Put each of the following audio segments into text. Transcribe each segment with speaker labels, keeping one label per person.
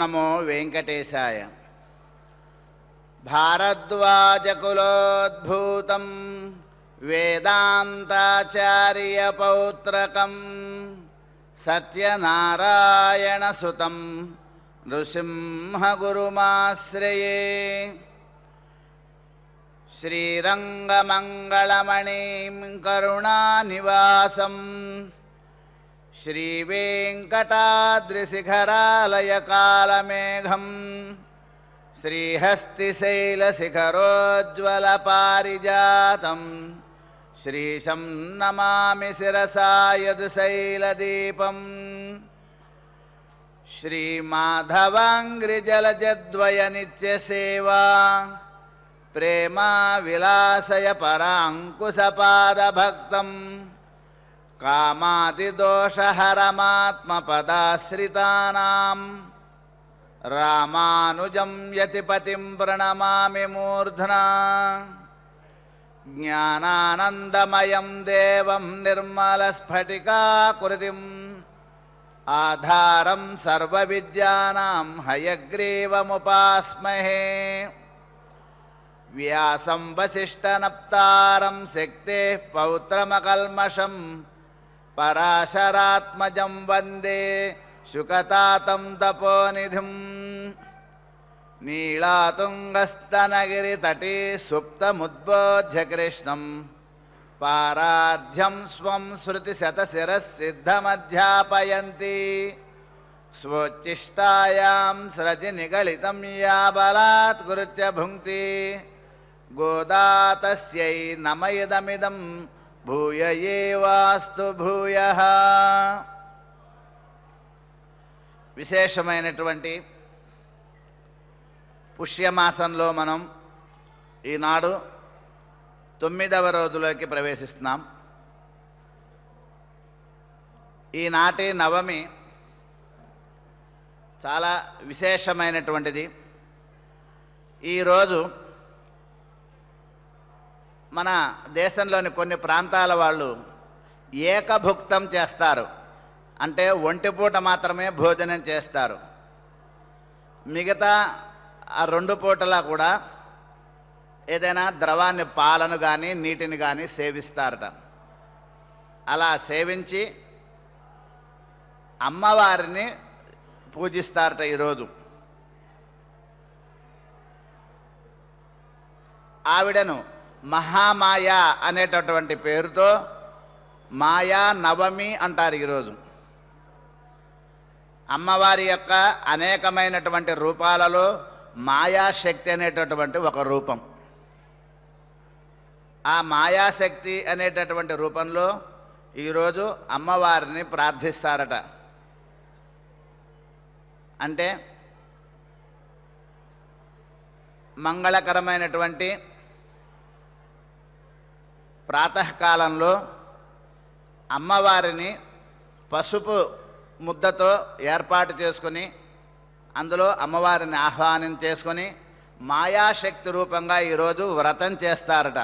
Speaker 1: नमो वेङ्कटेशाय भारद्वाजकुलोद्भूतं वेदान्ताचार्यपौत्रकं सत्यनारायणसुतं नृसिंहगुरुमाश्रये श्रीरङ्गमङ्गलमणिं करुणानिवासम् श्रीवेङ्कटाद्रिशिखरालयकालमेघम् श्रीहस्तिशैलशिखरोज्ज्वलपारिजातम् श्रीशं नमामि शिरसा यदुशैलदीपम् प्रेमा विलासय पराङ्कुशपादभक्तम् कामादिदोषहरमात्मपदाश्रितानाम् रामानुजं यतिपतिं प्रणमामि मूर्ध्ना ज्ञानानन्दमयं देवं निर्मलस्फटिकाकृतिम् आधारं सर्वविद्यानां हयग्रीवमुपास्महे व्यासं वसिष्ठनप्तारं शक्तेः पौत्रमकल्मषम् पराशरात्मजं वन्दे शुकतातं तपोनिधिम् सुप्तमुद्बोध्य कृष्णं पाराध्यं स्वं श्रुतिशतशिरः सिद्धमध्यापयन्ती स्वोच्चिष्टायां स्रजिनिगळितं या बलात् गुरुत्य भुङ्क्ति गोदातस्यै नम इदमिदं భూయ వాస్తు భూయ విశేషమైనటువంటి పుష్యమాసంలో మనం ఈనాడు తొమ్మిదవ రోజులోకి ప్రవేశిస్తున్నాం ఈనాటి నవమి చాలా విశేషమైనటువంటిది ఈరోజు మన దేశంలోని కొన్ని ప్రాంతాల వాళ్ళు ఏకభుక్తం చేస్తారు అంటే ఒంటిపూట మాత్రమే భోజనం చేస్తారు మిగతా ఆ రెండు పూటలా కూడా ఏదైనా ద్రవాన్ని పాలను కానీ నీటిని కానీ సేవిస్తారట అలా సేవించి అమ్మవారిని పూజిస్తారట ఈరోజు ఆవిడను మహామాయ అనేటటువంటి పేరుతో మాయా నవమి అంటారు ఈరోజు అమ్మవారి యొక్క అనేకమైనటువంటి రూపాలలో మాయాశక్తి అనేటటువంటి ఒక రూపం ఆ మాయాశక్తి అనేటటువంటి రూపంలో ఈరోజు అమ్మవారిని ప్రార్థిస్తారట అంటే మంగళకరమైనటువంటి ప్రాతకాలంలో అమ్మవారిని పసుపు ముద్దతో ఏర్పాటు చేసుకుని అందులో అమ్మవారిని ఆహ్వానం చేసుకొని మాయాశక్తి రూపంగా ఈరోజు వ్రతం చేస్తారట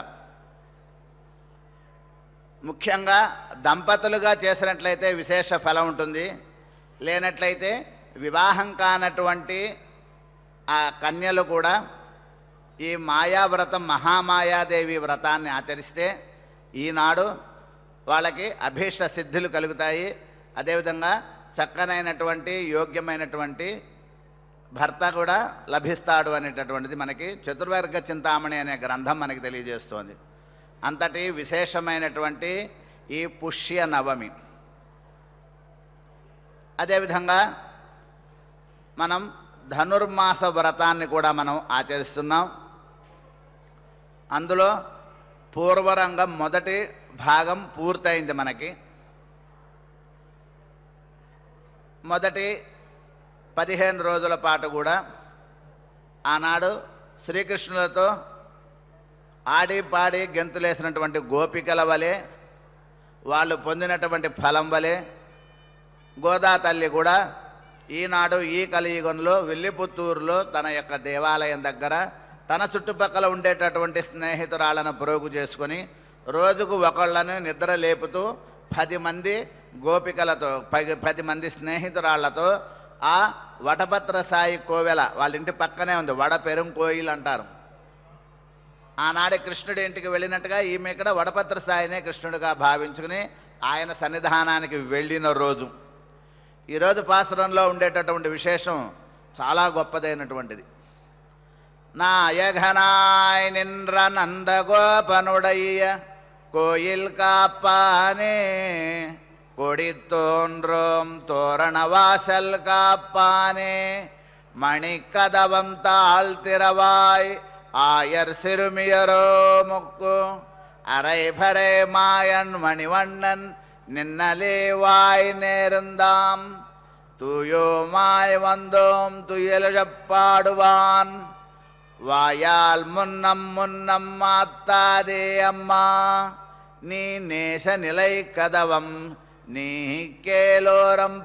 Speaker 1: ముఖ్యంగా దంపతులుగా చేసినట్లయితే విశేష ఫలం ఉంటుంది లేనట్లయితే వివాహం కానటువంటి ఆ కన్యలు కూడా ఈ మాయావ్రతం మహామాయాదేవి వ్రతాన్ని ఆచరిస్తే ఈనాడు వాళ్ళకి అభీష్ట సిద్ధులు కలుగుతాయి అదేవిధంగా చక్కనైనటువంటి యోగ్యమైనటువంటి భర్త కూడా లభిస్తాడు అనేటటువంటిది మనకి చతుర్వర్గ చింతామణి అనే గ్రంథం మనకి తెలియజేస్తోంది అంతటి విశేషమైనటువంటి ఈ పుష్య నవమి అదేవిధంగా మనం ధనుర్మాస వ్రతాన్ని కూడా మనం ఆచరిస్తున్నాం అందులో పూర్వరంగం మొదటి భాగం పూర్తయింది మనకి మొదటి పదిహేను రోజుల పాటు కూడా ఆనాడు శ్రీకృష్ణులతో ఆడి పాడి గెంతులేసినటువంటి గోపికల వలె వాళ్ళు పొందినటువంటి ఫలం వలె గోదా తల్లి కూడా ఈనాడు ఈ కలియుగంలో వెల్లిపుత్తూరులో తన యొక్క దేవాలయం దగ్గర తన చుట్టుపక్కల ఉండేటటువంటి స్నేహితురాలను పొరుగు చేసుకొని రోజుకు ఒకళ్ళను నిద్ర లేపుతూ పది మంది గోపికలతో పది పది మంది స్నేహితురాళ్లతో ఆ వటపత్ర సాయి కోవెల వాళ్ళ ఇంటి పక్కనే ఉంది వడ కోయిల్ అంటారు ఆనాడే కృష్ణుడి ఇంటికి వెళ్ళినట్టుగా ఈమె ఇక్కడ వడపత్ర సాయినే కృష్ణుడిగా భావించుకుని ఆయన సన్నిధానానికి వెళ్ళిన రోజు ఈరోజు పాసురంలో ఉండేటటువంటి విశేషం చాలా గొప్పదైనటువంటిది நாயகனாய் நின்ற நந்தகோபனுடைய கோயில் காப்பானே கொடி தோன்றோம் தோரண வாசல் காப்பானே மணிக்கதவம் தாழ் திறவாய் ஆயர் சிறுமியரோ முக்கு அரைபரே மாயன் மணிவண்ணன் நின்னலே வாய் நேர்ந்தாம் தூயோமாய் வந்தோம் துயிலழப்பாடுவான் వాయాల్ మున్నం మున్నం மாத்தாதே அம்மா నీ నేష నిలై కదవం நீ கேலோரம்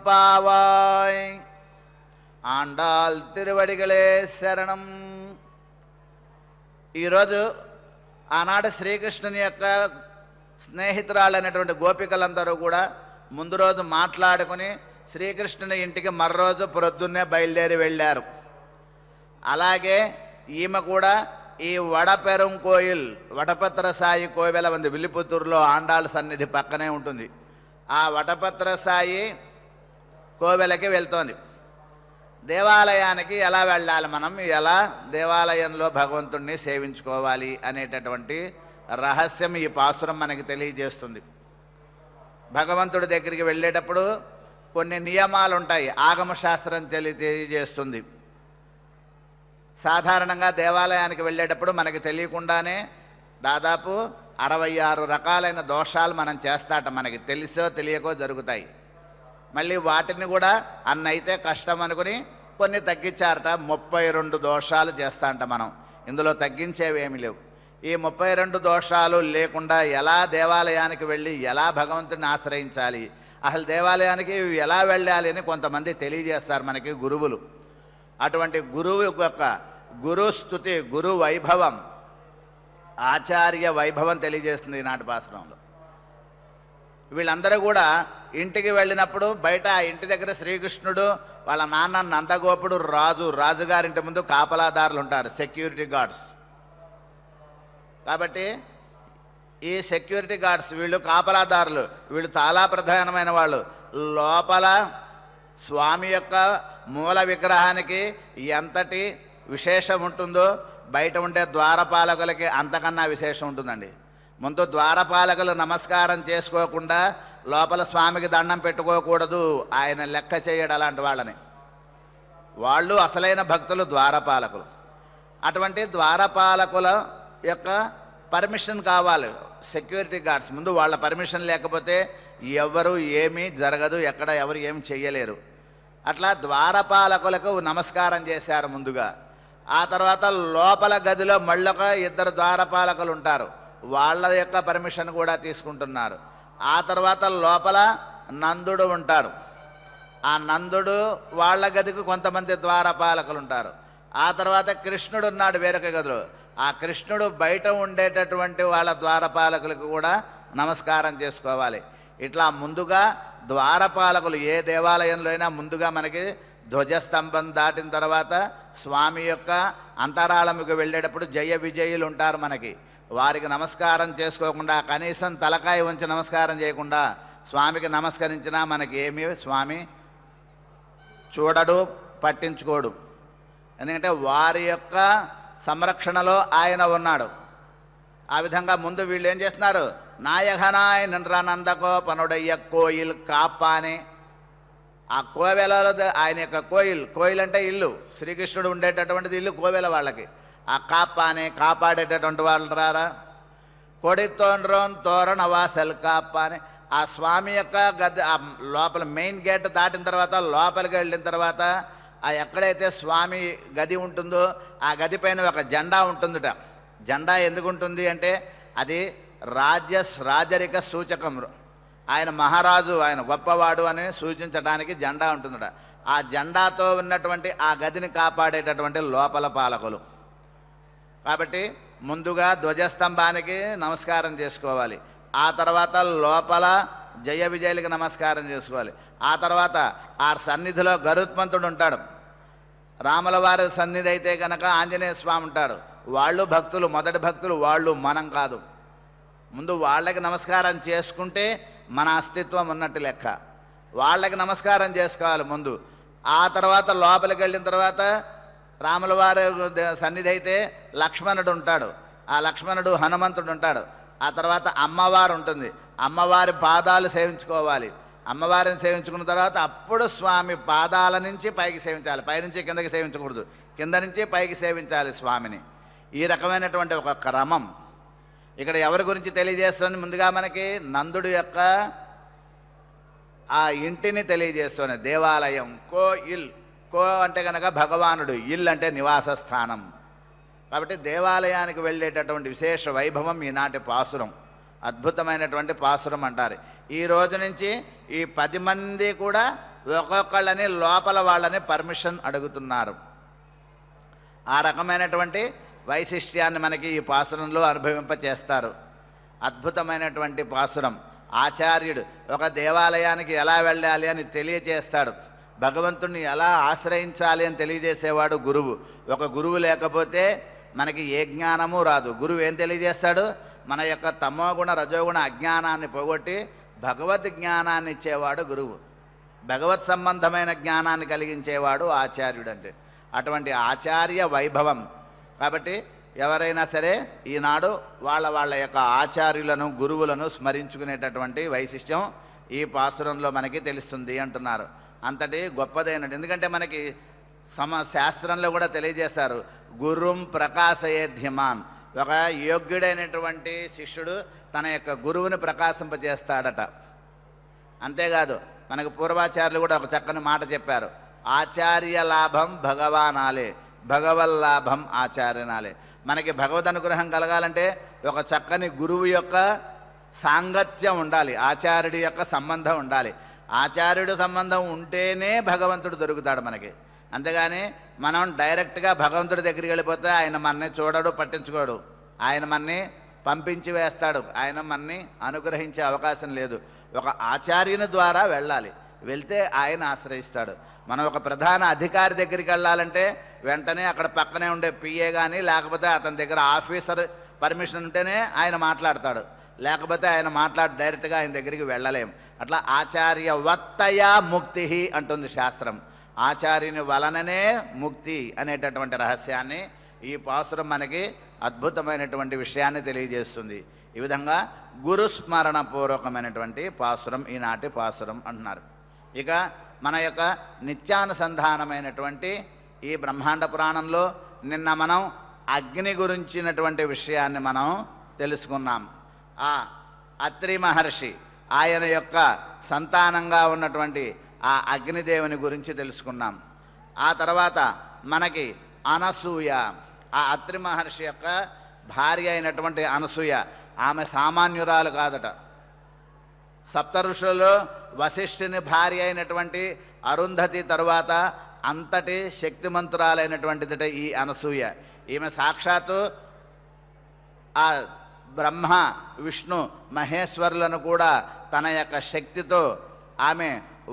Speaker 1: ఆండాల్ తిరువడిగలే శరణం ఈరోజు ఆనాడు శ్రీకృష్ణుని యొక్క స్నేహితురాలైనటువంటి గోపికలందరూ కూడా ముందు రోజు మాట్లాడుకుని శ్రీకృష్ణుని ఇంటికి రోజు ప్రొద్దున్నే బయలుదేరి వెళ్ళారు అలాగే ఈమె కూడా ఈ కోయిల్ వటపత్ర సాయి కోవెల ఉంది విల్లిపుత్తూరులో ఆండాళ్ళ సన్నిధి పక్కనే ఉంటుంది ఆ వటపత్ర సాయి కోవెలకి వెళ్తోంది దేవాలయానికి ఎలా వెళ్ళాలి మనం ఎలా దేవాలయంలో భగవంతుణ్ణి సేవించుకోవాలి అనేటటువంటి రహస్యం ఈ పాసురం మనకి తెలియజేస్తుంది భగవంతుడి దగ్గరికి వెళ్ళేటప్పుడు కొన్ని నియమాలు ఉంటాయి ఆగమశాస్త్రం తెలియజేస్తుంది సాధారణంగా దేవాలయానికి వెళ్ళేటప్పుడు మనకి తెలియకుండానే దాదాపు అరవై ఆరు రకాలైన దోషాలు మనం చేస్తాట మనకి తెలిసో తెలియకో జరుగుతాయి మళ్ళీ వాటిని కూడా అన్నైతే కష్టం అనుకుని కొన్ని తగ్గించారట ముప్పై రెండు దోషాలు చేస్తాంట మనం ఇందులో తగ్గించేవి ఏమి లేవు ఈ ముప్పై రెండు దోషాలు లేకుండా ఎలా దేవాలయానికి వెళ్ళి ఎలా భగవంతుని ఆశ్రయించాలి అసలు దేవాలయానికి ఎలా వెళ్ళాలి అని కొంతమంది తెలియజేస్తారు మనకి గురువులు అటువంటి గురువు యొక్క గురుస్థుతి గురు వైభవం ఆచార్య వైభవం తెలియజేస్తుంది ఈనాటి పాశ్రంలో వీళ్ళందరూ కూడా ఇంటికి వెళ్ళినప్పుడు బయట ఇంటి దగ్గర శ్రీకృష్ణుడు వాళ్ళ నాన్న నందగోపుడు రాజు రాజుగారింటి ముందు కాపలాదారులు ఉంటారు సెక్యూరిటీ గార్డ్స్ కాబట్టి ఈ సెక్యూరిటీ గార్డ్స్ వీళ్ళు కాపలాదారులు వీళ్ళు చాలా ప్రధానమైన వాళ్ళు లోపల స్వామి యొక్క మూల విగ్రహానికి ఎంతటి విశేషం ఉంటుందో బయట ఉండే ద్వారపాలకులకి అంతకన్నా విశేషం ఉంటుందండి ముందు ద్వారపాలకులు నమస్కారం చేసుకోకుండా లోపల స్వామికి దండం పెట్టుకోకూడదు ఆయన లెక్క చేయడం అలాంటి వాళ్ళని వాళ్ళు అసలైన భక్తులు ద్వారపాలకులు అటువంటి ద్వారపాలకుల యొక్క పర్మిషన్ కావాలి సెక్యూరిటీ గార్డ్స్ ముందు వాళ్ళ పర్మిషన్ లేకపోతే ఎవరు ఏమీ జరగదు ఎక్కడ ఎవరు ఏమి చేయలేరు అట్లా ద్వారపాలకులకు నమస్కారం చేశారు ముందుగా ఆ తర్వాత లోపల గదిలో మళ్ళొక ఇద్దరు ద్వారపాలకులు ఉంటారు వాళ్ళ యొక్క పర్మిషన్ కూడా తీసుకుంటున్నారు ఆ తర్వాత లోపల నందుడు ఉంటారు ఆ నందుడు వాళ్ళ గదికి కొంతమంది ద్వారపాలకులు ఉంటారు ఆ తర్వాత కృష్ణుడు ఉన్నాడు వేరొక గదిలో ఆ కృష్ణుడు బయట ఉండేటటువంటి వాళ్ళ ద్వారపాలకులకు కూడా నమస్కారం చేసుకోవాలి ఇట్లా ముందుగా ద్వారపాలకులు ఏ దేవాలయంలో అయినా ముందుగా మనకి ధ్వజస్తంభం దాటిన తర్వాత స్వామి యొక్క అంతరాళముకు వెళ్ళేటప్పుడు జయ విజయులు ఉంటారు మనకి వారికి నమస్కారం చేసుకోకుండా కనీసం తలకాయ ఉంచి నమస్కారం చేయకుండా స్వామికి నమస్కరించినా మనకి ఏమి స్వామి చూడడు పట్టించుకోడు ఎందుకంటే వారి యొక్క సంరక్షణలో ఆయన ఉన్నాడు ఆ విధంగా ముందు వీళ్ళు ఏం చేస్తున్నారు நாயகனாய் நின்ற நந்தகோபனுடைய கோயில் కాపానే ఆ కోవెలలో ఆయన యొక్క కోయిల్ కోయిల్ అంటే ఇల్లు శ్రీకృష్ణుడు ఉండేటటువంటిది ఇల్లు కోవెల వాళ్ళకి ఆ కాపానే కాపాడేటటువంటి వాళ్ళు రారా తోండ్రోన్ తోరణ వాసల్ కాపానే ఆ స్వామి యొక్క గది ఆ లోపల మెయిన్ గేట్ దాటిన తర్వాత లోపలికి వెళ్ళిన తర్వాత ఆ ఎక్కడైతే స్వామి గది ఉంటుందో ఆ గది పైన ఒక జెండా ఉంటుందిట జెండా ఎందుకు ఉంటుంది అంటే అది రాజ్య రాజరిక సూచకం ఆయన మహారాజు ఆయన గొప్పవాడు అని సూచించడానికి జెండా ఉంటుందట ఆ జెండాతో ఉన్నటువంటి ఆ గదిని కాపాడేటటువంటి లోపల పాలకులు కాబట్టి ముందుగా ధ్వజస్తంభానికి నమస్కారం చేసుకోవాలి ఆ తర్వాత లోపల జయ విజయులకి నమస్కారం చేసుకోవాలి ఆ తర్వాత ఆ సన్నిధిలో గరుత్మంతుడు ఉంటాడు రాముల వారి సన్నిధి అయితే కనుక ఆంజనేయ స్వామి ఉంటాడు వాళ్ళు భక్తులు మొదటి భక్తులు వాళ్ళు మనం కాదు ముందు వాళ్ళకి నమస్కారం చేసుకుంటే మన అస్తిత్వం ఉన్నట్టు లెక్క వాళ్ళకి నమస్కారం చేసుకోవాలి ముందు ఆ తర్వాత లోపలికి వెళ్ళిన తర్వాత రాముల వారి సన్నిధి అయితే లక్ష్మణుడు ఉంటాడు ఆ లక్ష్మణుడు హనుమంతుడు ఉంటాడు ఆ తర్వాత అమ్మవారు ఉంటుంది అమ్మవారి పాదాలు సేవించుకోవాలి అమ్మవారిని సేవించుకున్న తర్వాత అప్పుడు స్వామి పాదాల నుంచి పైకి సేవించాలి పైనుంచి కిందకి సేవించకూడదు కింద నుంచి పైకి సేవించాలి స్వామిని ఈ రకమైనటువంటి ఒక క్రమం ఇక్కడ ఎవరి గురించి తెలియజేస్తుంది ముందుగా మనకి నందుడు యొక్క ఆ ఇంటిని తెలియజేస్తుంది దేవాలయం కో ఇల్ కో అంటే కనుక భగవానుడు ఇల్ అంటే నివాస స్థానం కాబట్టి దేవాలయానికి వెళ్ళేటటువంటి విశేష వైభవం ఈనాటి పాసురం అద్భుతమైనటువంటి పాసురం అంటారు ఈ రోజు నుంచి ఈ పది మంది కూడా ఒక్కొక్కళ్ళని లోపల వాళ్ళని పర్మిషన్ అడుగుతున్నారు ఆ రకమైనటువంటి వైశిష్ట్యాన్ని మనకి ఈ పాసురంలో అనుభవింపచేస్తారు అద్భుతమైనటువంటి పాసురం ఆచార్యుడు ఒక దేవాలయానికి ఎలా వెళ్ళాలి అని తెలియజేస్తాడు భగవంతుణ్ణి ఎలా ఆశ్రయించాలి అని తెలియజేసేవాడు గురువు ఒక గురువు లేకపోతే మనకి ఏ జ్ఞానము రాదు గురువు ఏం తెలియజేస్తాడు మన యొక్క తమోగుణ రజోగుణ అజ్ఞానాన్ని పోగొట్టి భగవద్ జ్ఞానాన్ని ఇచ్చేవాడు గురువు భగవత్ సంబంధమైన జ్ఞానాన్ని కలిగించేవాడు ఆచార్యుడు అంటే అటువంటి ఆచార్య వైభవం కాబట్టి ఎవరైనా సరే ఈనాడు వాళ్ళ వాళ్ళ యొక్క ఆచార్యులను గురువులను స్మరించుకునేటటువంటి వైశిష్ట్యం ఈ పాశురంలో మనకి తెలుస్తుంది అంటున్నారు అంతటి గొప్పదైనట్టు ఎందుకంటే మనకి సమ శాస్త్రంలో కూడా తెలియజేశారు గురుం ప్రకాశయే ధిమాన్ ఒక యోగ్యుడైనటువంటి శిష్యుడు తన యొక్క గురువుని ప్రకాశింపజేస్తాడట అంతేకాదు మనకు పూర్వాచార్యులు కూడా ఒక చక్కని మాట చెప్పారు ఆచార్య లాభం భగవానాలే భగవల్లాభం ఆచార్యనాలే మనకి భగవద్ అనుగ్రహం కలగాలంటే ఒక చక్కని గురువు యొక్క సాంగత్యం ఉండాలి ఆచార్యుడి యొక్క సంబంధం ఉండాలి ఆచార్యుడు సంబంధం ఉంటేనే భగవంతుడు దొరుకుతాడు మనకి అంతేగాని మనం డైరెక్ట్గా భగవంతుడి దగ్గరికి వెళ్ళిపోతే ఆయన మనని చూడడు పట్టించుకోడు ఆయన మనని పంపించి వేస్తాడు ఆయన మనని అనుగ్రహించే అవకాశం లేదు ఒక ఆచార్యుని ద్వారా వెళ్ళాలి వెళ్తే ఆయన ఆశ్రయిస్తాడు మనం ఒక ప్రధాన అధికారి దగ్గరికి వెళ్ళాలంటే వెంటనే అక్కడ పక్కనే ఉండే పిఏ కానీ లేకపోతే అతని దగ్గర ఆఫీసర్ పర్మిషన్ ఉంటేనే ఆయన మాట్లాడతాడు లేకపోతే ఆయన మాట్లాడి డైరెక్ట్గా ఆయన దగ్గరికి వెళ్ళలేం అట్లా ఆచార్య వత్తయ ముక్తి అంటుంది శాస్త్రం ఆచార్యుని వలననే ముక్తి అనేటటువంటి రహస్యాన్ని ఈ పాసురం మనకి అద్భుతమైనటువంటి విషయాన్ని తెలియజేస్తుంది ఈ విధంగా గురుస్మరణ పూర్వకమైనటువంటి పాసురం ఈనాటి పాసురం అంటున్నారు ఇక మన యొక్క నిత్యానుసంధానమైనటువంటి ఈ బ్రహ్మాండ పురాణంలో నిన్న మనం అగ్ని గురించినటువంటి విషయాన్ని మనం తెలుసుకున్నాం ఆ అత్రి మహర్షి ఆయన యొక్క సంతానంగా ఉన్నటువంటి ఆ అగ్నిదేవుని గురించి తెలుసుకున్నాం ఆ తర్వాత మనకి అనసూయ ఆ అత్రి మహర్షి యొక్క భార్య అయినటువంటి అనసూయ ఆమె సామాన్యురాలు కాదట సప్త ఋషులలో వశిష్ఠుని భార్య అయినటువంటి అరుంధతి తరువాత అంతటి శక్తిమంతురాలైనటువంటిదట ఈ అనసూయ ఈమె సాక్షాత్తు ఆ బ్రహ్మ విష్ణు మహేశ్వరులను కూడా తన యొక్క శక్తితో ఆమె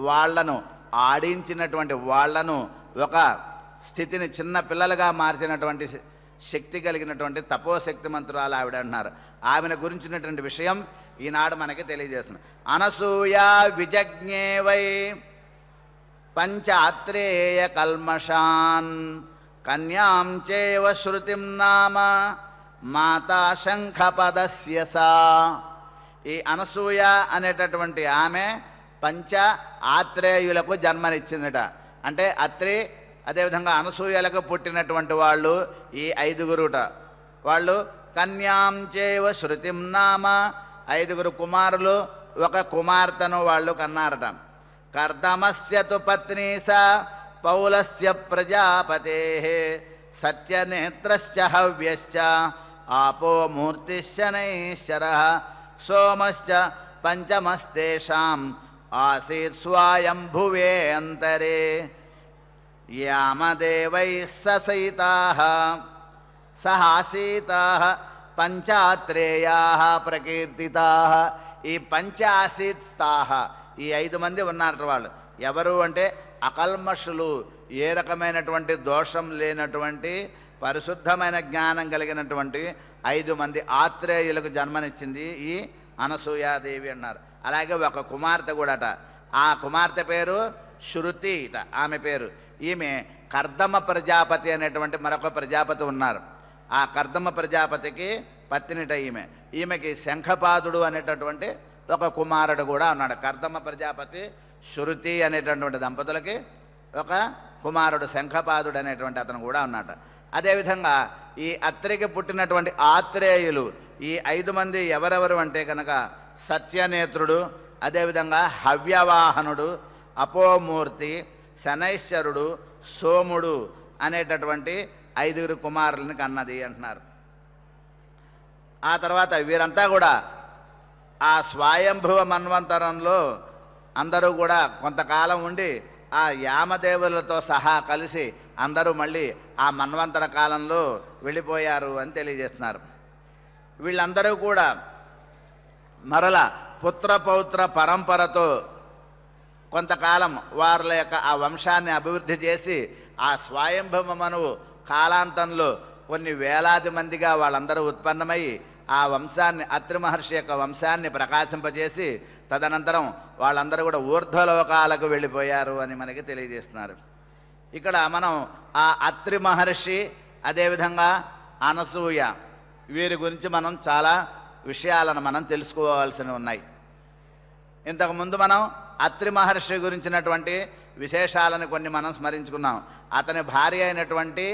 Speaker 1: వాళ్లను ఆడించినటువంటి వాళ్లను ఒక స్థితిని చిన్న పిల్లలుగా మార్చినటువంటి శక్తి కలిగినటువంటి తపోశక్తి మంత్రాలు ఆవిడ అంటున్నారు ఆమెను గురించినటువంటి విషయం ఈనాడు మనకి తెలియజేస్తున్నాం అనసూయ విజజ్ఞేవై పంచ అత్రేయ కల్మషాన్ కన్యాం చేవ శృతిం నామ మాతా శంఖపదస్య సా ఈ అనసూయ అనేటటువంటి ఆమె పంచ ఆత్రేయులకు జన్మనిచ్చిందట అంటే అత్రి అదేవిధంగా అనసూయలకు పుట్టినటువంటి వాళ్ళు ఈ ఐదుగురుట వాళ్ళు కన్యాం చేవ శృతిం నామ ఐదుగురు కుమారులు ఒక కుమార్తెను వాళ్ళు కన్నారట कर्दमस्य तु पत्नी स पौलस्य प्रजापते सत्यनेत्रश्च हव्यश्च आपो मूर्तिश्च नैश्चरः सोमश्च पञ्चमस्तेषाम् आसीत् स्वायम्भुवेऽन्तरे यामदेवैः ससैताः सहासीताः पञ्चात्रेयाः प्रकीर्तिताः ई पञ्चासीत्स्ताः ఈ ఐదు మంది ఉన్నారు వాళ్ళు ఎవరు అంటే అకల్మషులు ఏ రకమైనటువంటి దోషం లేనటువంటి పరిశుద్ధమైన జ్ఞానం కలిగినటువంటి ఐదు మంది ఆత్రేయులకు జన్మనిచ్చింది ఈ అనసూయాదేవి అన్నారు అలాగే ఒక కుమార్తె కూడాట ఆ కుమార్తె పేరు శృతి ఇట ఆమె పేరు ఈమె కర్దమ ప్రజాపతి అనేటువంటి మరొక ప్రజాపతి ఉన్నారు ఆ కర్దమ ప్రజాపతికి పత్తినిట ఈమె ఈమెకి శంఖపాదుడు అనేటటువంటి ఒక కుమారుడు కూడా ఉన్నాడు కర్దమ్మ ప్రజాపతి శృతి అనేటటువంటి దంపతులకి ఒక కుమారుడు శంఖపాదుడు అనేటువంటి అతను కూడా ఉన్నాడు అదేవిధంగా ఈ అత్రికి పుట్టినటువంటి ఆత్రేయులు ఈ ఐదు మంది ఎవరెవరు అంటే కనుక సత్యనేత్రుడు అదేవిధంగా హవ్యవాహనుడు అపోమూర్తి శనైశ్వరుడు సోముడు అనేటటువంటి ఐదుగురు కుమారులని కన్నది అంటున్నారు ఆ తర్వాత వీరంతా కూడా ఆ స్వయంభవ మన్వంతరంలో అందరూ కూడా కొంతకాలం ఉండి ఆ యామదేవులతో సహా కలిసి అందరూ మళ్ళీ ఆ మన్వంతర కాలంలో వెళ్ళిపోయారు అని తెలియజేస్తున్నారు వీళ్ళందరూ కూడా మరల పుత్రపౌత్ర పరంపరతో కొంతకాలం వారి యొక్క ఆ వంశాన్ని అభివృద్ధి చేసి ఆ స్వయంభవ మనువు కాలాంతంలో కొన్ని వేలాది మందిగా వాళ్ళందరూ ఉత్పన్నమై ఆ వంశాన్ని అత్రి మహర్షి యొక్క వంశాన్ని ప్రకాశింపజేసి తదనంతరం వాళ్ళందరూ కూడా ఊర్ధ్వలోకాలకు వెళ్ళిపోయారు అని మనకి తెలియజేస్తున్నారు ఇక్కడ మనం ఆ అత్రి మహర్షి అదేవిధంగా అనసూయ వీరి గురించి మనం చాలా విషయాలను మనం తెలుసుకోవాల్సి ఉన్నాయి ఇంతకుముందు మనం అత్రి మహర్షి గురించినటువంటి విశేషాలను కొన్ని మనం స్మరించుకున్నాం అతని భార్య అయినటువంటి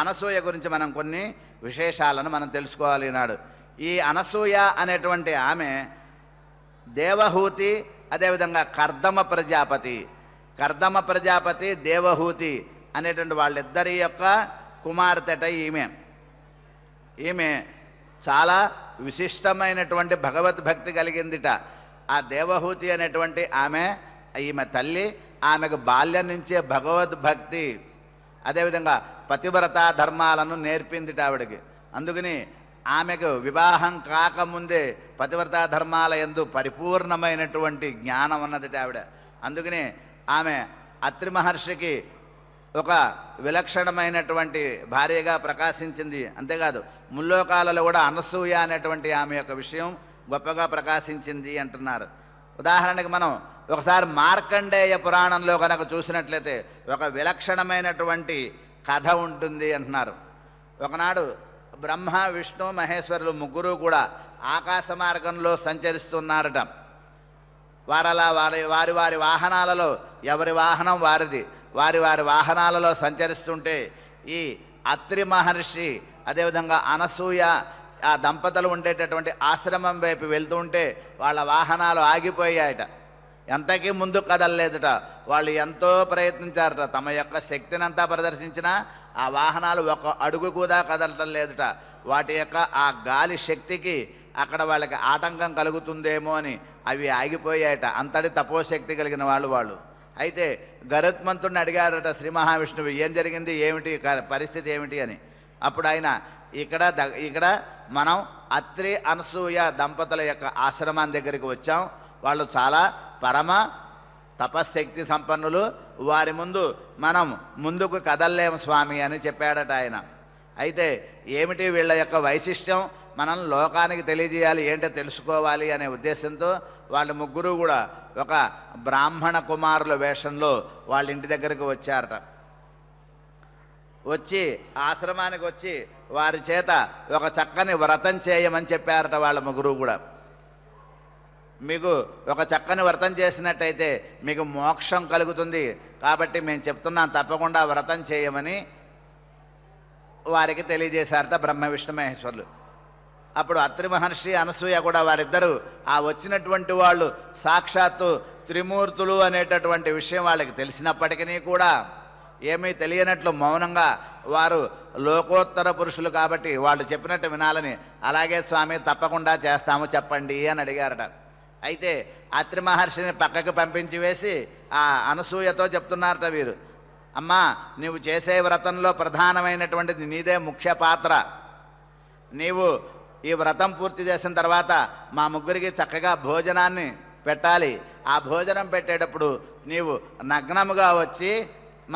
Speaker 1: అనసూయ గురించి మనం కొన్ని విశేషాలను మనం తెలుసుకోవాలి నాడు ఈ అనసూయ అనేటువంటి ఆమె దేవహూతి అదేవిధంగా కర్దమ ప్రజాపతి కర్దమ ప్రజాపతి దేవహూతి అనేటువంటి వాళ్ళిద్దరి యొక్క కుమార్తెట ఈమె ఈమె చాలా విశిష్టమైనటువంటి భగవద్భక్తి కలిగిందిట ఆ దేవహూతి అనేటువంటి ఆమె ఈమె తల్లి ఆమెకు బాల్యం నుంచే భగవద్భక్తి అదేవిధంగా పతివ్రత ధర్మాలను నేర్పింది ఆవిడకి అందుకని ఆమెకు వివాహం కాకముందే పతివ్రత ధర్మాల ఎందు పరిపూర్ణమైనటువంటి జ్ఞానం ఉన్నది ఆవిడ అందుకని ఆమె అత్రి మహర్షికి ఒక విలక్షణమైనటువంటి భార్యగా ప్రకాశించింది అంతేకాదు ముల్లోకాలలో కూడా అనసూయ అనేటువంటి ఆమె యొక్క విషయం గొప్పగా ప్రకాశించింది అంటున్నారు ఉదాహరణకి మనం ఒకసారి మార్కండేయ పురాణంలో కనుక చూసినట్లయితే ఒక విలక్షణమైనటువంటి కథ ఉంటుంది అంటున్నారు ఒకనాడు బ్రహ్మ విష్ణు మహేశ్వరులు ముగ్గురు కూడా ఆకాశ మార్గంలో సంచరిస్తున్నారట వారలా వారి వారి వారి వాహనాలలో ఎవరి వాహనం వారిది వారి వారి వాహనాలలో సంచరిస్తుంటే ఈ అత్రి మహర్షి అదేవిధంగా అనసూయ ఆ దంపతులు ఉండేటటువంటి ఆశ్రమం వైపు వెళ్తుంటే వాళ్ళ వాహనాలు ఆగిపోయాయట ఎంతకీ ముందు కదలలేదుట వాళ్ళు ఎంతో ప్రయత్నించారట తమ యొక్క శక్తిని అంతా ప్రదర్శించినా ఆ వాహనాలు ఒక అడుగు కూడా కదలటం లేదుట వాటి యొక్క ఆ గాలి శక్తికి అక్కడ వాళ్ళకి ఆటంకం కలుగుతుందేమో అని అవి ఆగిపోయాయట అంతటి తపోశక్తి కలిగిన వాళ్ళు వాళ్ళు అయితే గరుత్మంతుడిని అడిగాడట శ్రీ మహావిష్ణువు ఏం జరిగింది ఏమిటి పరిస్థితి ఏమిటి అని అప్పుడు ఆయన ఇక్కడ ఇక్కడ మనం అత్రి అనసూయ దంపతుల యొక్క ఆశ్రమం దగ్గరికి వచ్చాం వాళ్ళు చాలా పరమ తపశ్శక్తి సంపన్నులు వారి ముందు మనం ముందుకు కదల్లేము స్వామి అని చెప్పాడట ఆయన అయితే ఏమిటి వీళ్ళ యొక్క వైశిష్టం మనం లోకానికి తెలియజేయాలి ఏంటో తెలుసుకోవాలి అనే ఉద్దేశంతో వాళ్ళ ముగ్గురు కూడా ఒక బ్రాహ్మణ కుమారుల వేషంలో వాళ్ళ ఇంటి దగ్గరకు వచ్చారట వచ్చి ఆశ్రమానికి వచ్చి వారి చేత ఒక చక్కని వ్రతం చేయమని చెప్పారట వాళ్ళ ముగ్గురు కూడా మీకు ఒక చక్కని వ్రతం చేసినట్టయితే మీకు మోక్షం కలుగుతుంది కాబట్టి మేము చెప్తున్నాం తప్పకుండా వ్రతం చేయమని వారికి తెలియజేశారట బ్రహ్మ విష్ణు మహేశ్వరులు అప్పుడు అత్రి మహర్షి అనసూయ కూడా వారిద్దరూ ఆ వచ్చినటువంటి వాళ్ళు సాక్షాత్తు త్రిమూర్తులు అనేటటువంటి విషయం వాళ్ళకి తెలిసినప్పటికీ కూడా ఏమీ తెలియనట్లు మౌనంగా వారు లోకోత్తర పురుషులు కాబట్టి వాళ్ళు చెప్పినట్టు వినాలని అలాగే స్వామి తప్పకుండా చేస్తాము చెప్పండి అని అడిగారట అయితే అత్రి మహర్షిని పక్కకు పంపించి వేసి ఆ అనసూయతో చెప్తున్నారట వీరు అమ్మా నీవు చేసే వ్రతంలో ప్రధానమైనటువంటిది నీదే ముఖ్య పాత్ర నీవు ఈ వ్రతం పూర్తి చేసిన తర్వాత మా ముగ్గురికి చక్కగా భోజనాన్ని పెట్టాలి ఆ భోజనం పెట్టేటప్పుడు నీవు నగ్నముగా వచ్చి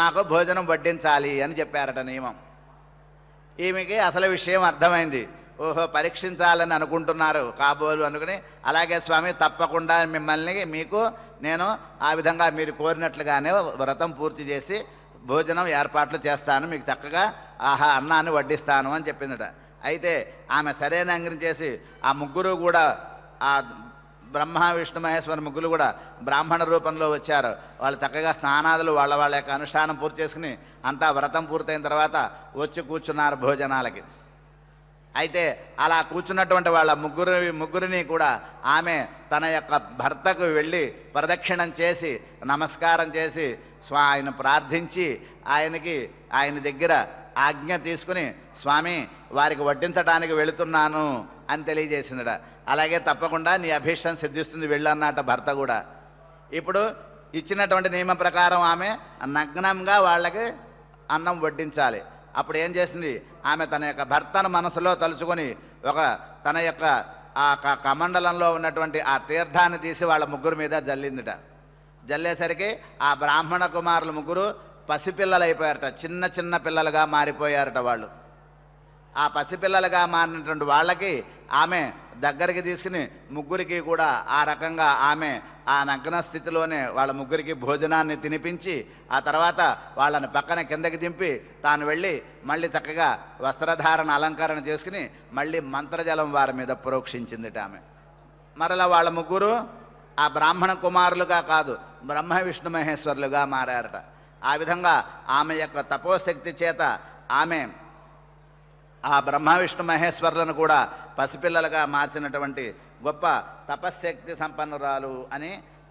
Speaker 1: మాకు భోజనం వడ్డించాలి అని చెప్పారట నియమం ఈమెకి అసలు విషయం అర్థమైంది ఓహో పరీక్షించాలని అనుకుంటున్నారు కాబోలు అనుకుని అలాగే స్వామి తప్పకుండా మిమ్మల్ని మీకు నేను ఆ విధంగా మీరు కోరినట్లుగానే వ్రతం పూర్తి చేసి భోజనం ఏర్పాట్లు చేస్తాను మీకు చక్కగా ఆహా అన్నాన్ని వడ్డిస్తాను అని చెప్పిందట అయితే ఆమె సరైన అంగరించేసి ఆ ముగ్గురు కూడా ఆ బ్రహ్మ విష్ణు మహేశ్వర ముగ్గురు కూడా బ్రాహ్మణ రూపంలో వచ్చారు వాళ్ళు చక్కగా స్నానాదులు వాళ్ళ వాళ్ళ యొక్క అనుష్ఠానం పూర్తి చేసుకుని అంతా వ్రతం పూర్తయిన తర్వాత వచ్చి కూర్చున్నారు భోజనాలకి అయితే అలా కూర్చున్నటువంటి వాళ్ళ ముగ్గురు ముగ్గురిని కూడా ఆమె తన యొక్క భర్తకు వెళ్ళి ప్రదక్షిణం చేసి నమస్కారం చేసి స్వా ఆయన ప్రార్థించి ఆయనకి ఆయన దగ్గర ఆజ్ఞ తీసుకుని స్వామి వారికి వడ్డించడానికి వెళుతున్నాను అని తెలియజేసిందట అలాగే తప్పకుండా నీ అభీష్టం సిద్ధిస్తుంది వెళ్ళన్నట భర్త కూడా ఇప్పుడు ఇచ్చినటువంటి నియమ ప్రకారం ఆమె నగ్నంగా వాళ్ళకి అన్నం వడ్డించాలి అప్పుడు ఏం చేసింది ఆమె తన యొక్క భర్తను మనసులో తలుచుకొని ఒక తన యొక్క ఆ కమండలంలో ఉన్నటువంటి ఆ తీర్థాన్ని తీసి వాళ్ళ ముగ్గురు మీద జల్లిందిట జల్లేసరికి ఆ బ్రాహ్మణ కుమారులు ముగ్గురు పసిపిల్లలు అయిపోయారట చిన్న చిన్న పిల్లలుగా మారిపోయారట వాళ్ళు ఆ పసిపిల్లలుగా మారినటువంటి వాళ్ళకి ఆమె దగ్గరికి తీసుకుని ముగ్గురికి కూడా ఆ రకంగా ఆమె ఆ నగ్న స్థితిలోనే వాళ్ళ ముగ్గురికి భోజనాన్ని తినిపించి ఆ తర్వాత వాళ్ళని పక్కన కిందకి దింపి తాను వెళ్ళి మళ్ళీ చక్కగా వస్త్రధారణ అలంకరణ చేసుకుని మళ్ళీ మంత్రజలం వారి మీద ప్రోక్షించిందిట ఆమె మరలా వాళ్ళ ముగ్గురు ఆ బ్రాహ్మణ కుమారులుగా కాదు బ్రహ్మ విష్ణు మహేశ్వరులుగా మారారట ఆ విధంగా ఆమె యొక్క తపోశక్తి చేత ఆమె ఆ బ్రహ్మ విష్ణు మహేశ్వరులను కూడా పసిపిల్లలుగా మార్చినటువంటి గొప్ప తపశ్శక్తి సంపన్నురాలు అని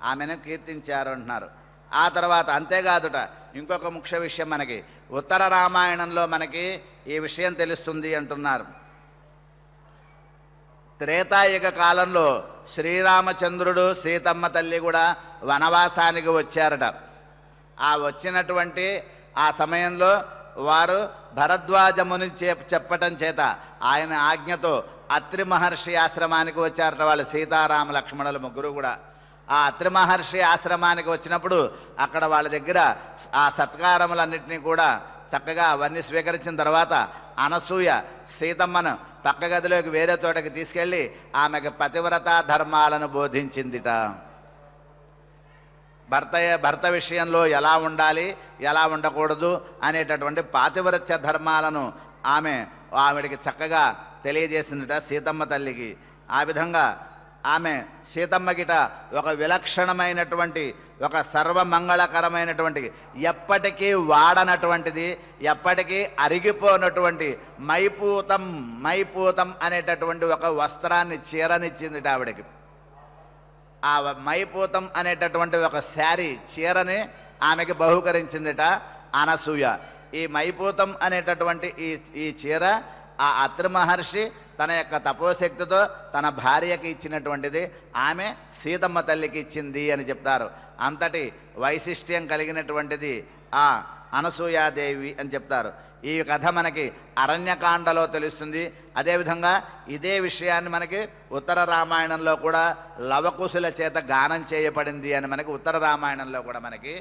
Speaker 1: ఆమెను కీర్తించారు అంటున్నారు ఆ తర్వాత అంతేకాదుట ఇంకొక ముఖ్య విషయం మనకి ఉత్తర రామాయణంలో మనకి ఈ విషయం తెలుస్తుంది అంటున్నారు త్రేతాయుగ కాలంలో శ్రీరామచంద్రుడు సీతమ్మ తల్లి కూడా వనవాసానికి వచ్చారట ఆ వచ్చినటువంటి ఆ సమయంలో వారు భరద్వాజముని చే చెప్పటం చేత ఆయన ఆజ్ఞతో అత్రి మహర్షి ఆశ్రమానికి వచ్చారట వాళ్ళు సీతారామ లక్ష్మణుల ముగ్గురు కూడా ఆ అత్రి మహర్షి ఆశ్రమానికి వచ్చినప్పుడు అక్కడ వాళ్ళ దగ్గర ఆ సత్కారములన్నింటినీ కూడా చక్కగా అవన్నీ స్వీకరించిన తర్వాత అనసూయ సీతమ్మను పక్క గదిలోకి వేరే చోటకి తీసుకెళ్ళి ఆమెకు పతివ్రత ధర్మాలను బోధించిందిట భర్త భర్త విషయంలో ఎలా ఉండాలి ఎలా ఉండకూడదు అనేటటువంటి పాతివృత్య ధర్మాలను ఆమె ఆవిడికి చక్కగా తెలియజేసిందట సీతమ్మ తల్లికి ఆ విధంగా ఆమె సీతమ్మకిట ఒక విలక్షణమైనటువంటి ఒక సర్వమంగళకరమైనటువంటి ఎప్పటికీ వాడనటువంటిది ఎప్పటికీ అరిగిపోనటువంటి మైపూతం మైపూతం అనేటటువంటి ఒక వస్త్రాన్ని చీరనిచ్చింది ఆవిడకి ఆ మైపూతం అనేటటువంటి ఒక శారీ చీరని ఆమెకి బహుకరించిందిట అనసూయ ఈ మైపూతం అనేటటువంటి ఈ ఈ చీర ఆ అత్రి మహర్షి తన యొక్క తపోశక్తితో తన భార్యకి ఇచ్చినటువంటిది ఆమె సీతమ్మ తల్లికి ఇచ్చింది అని చెప్తారు అంతటి వైశిష్ట్యం కలిగినటువంటిది ఆ అనసూయాదేవి అని చెప్తారు ఈ కథ మనకి అరణ్యకాండలో తెలుస్తుంది అదేవిధంగా ఇదే విషయాన్ని మనకి ఉత్తర రామాయణంలో కూడా లవకుశుల చేత గానం చేయబడింది అని మనకి ఉత్తర రామాయణంలో కూడా మనకి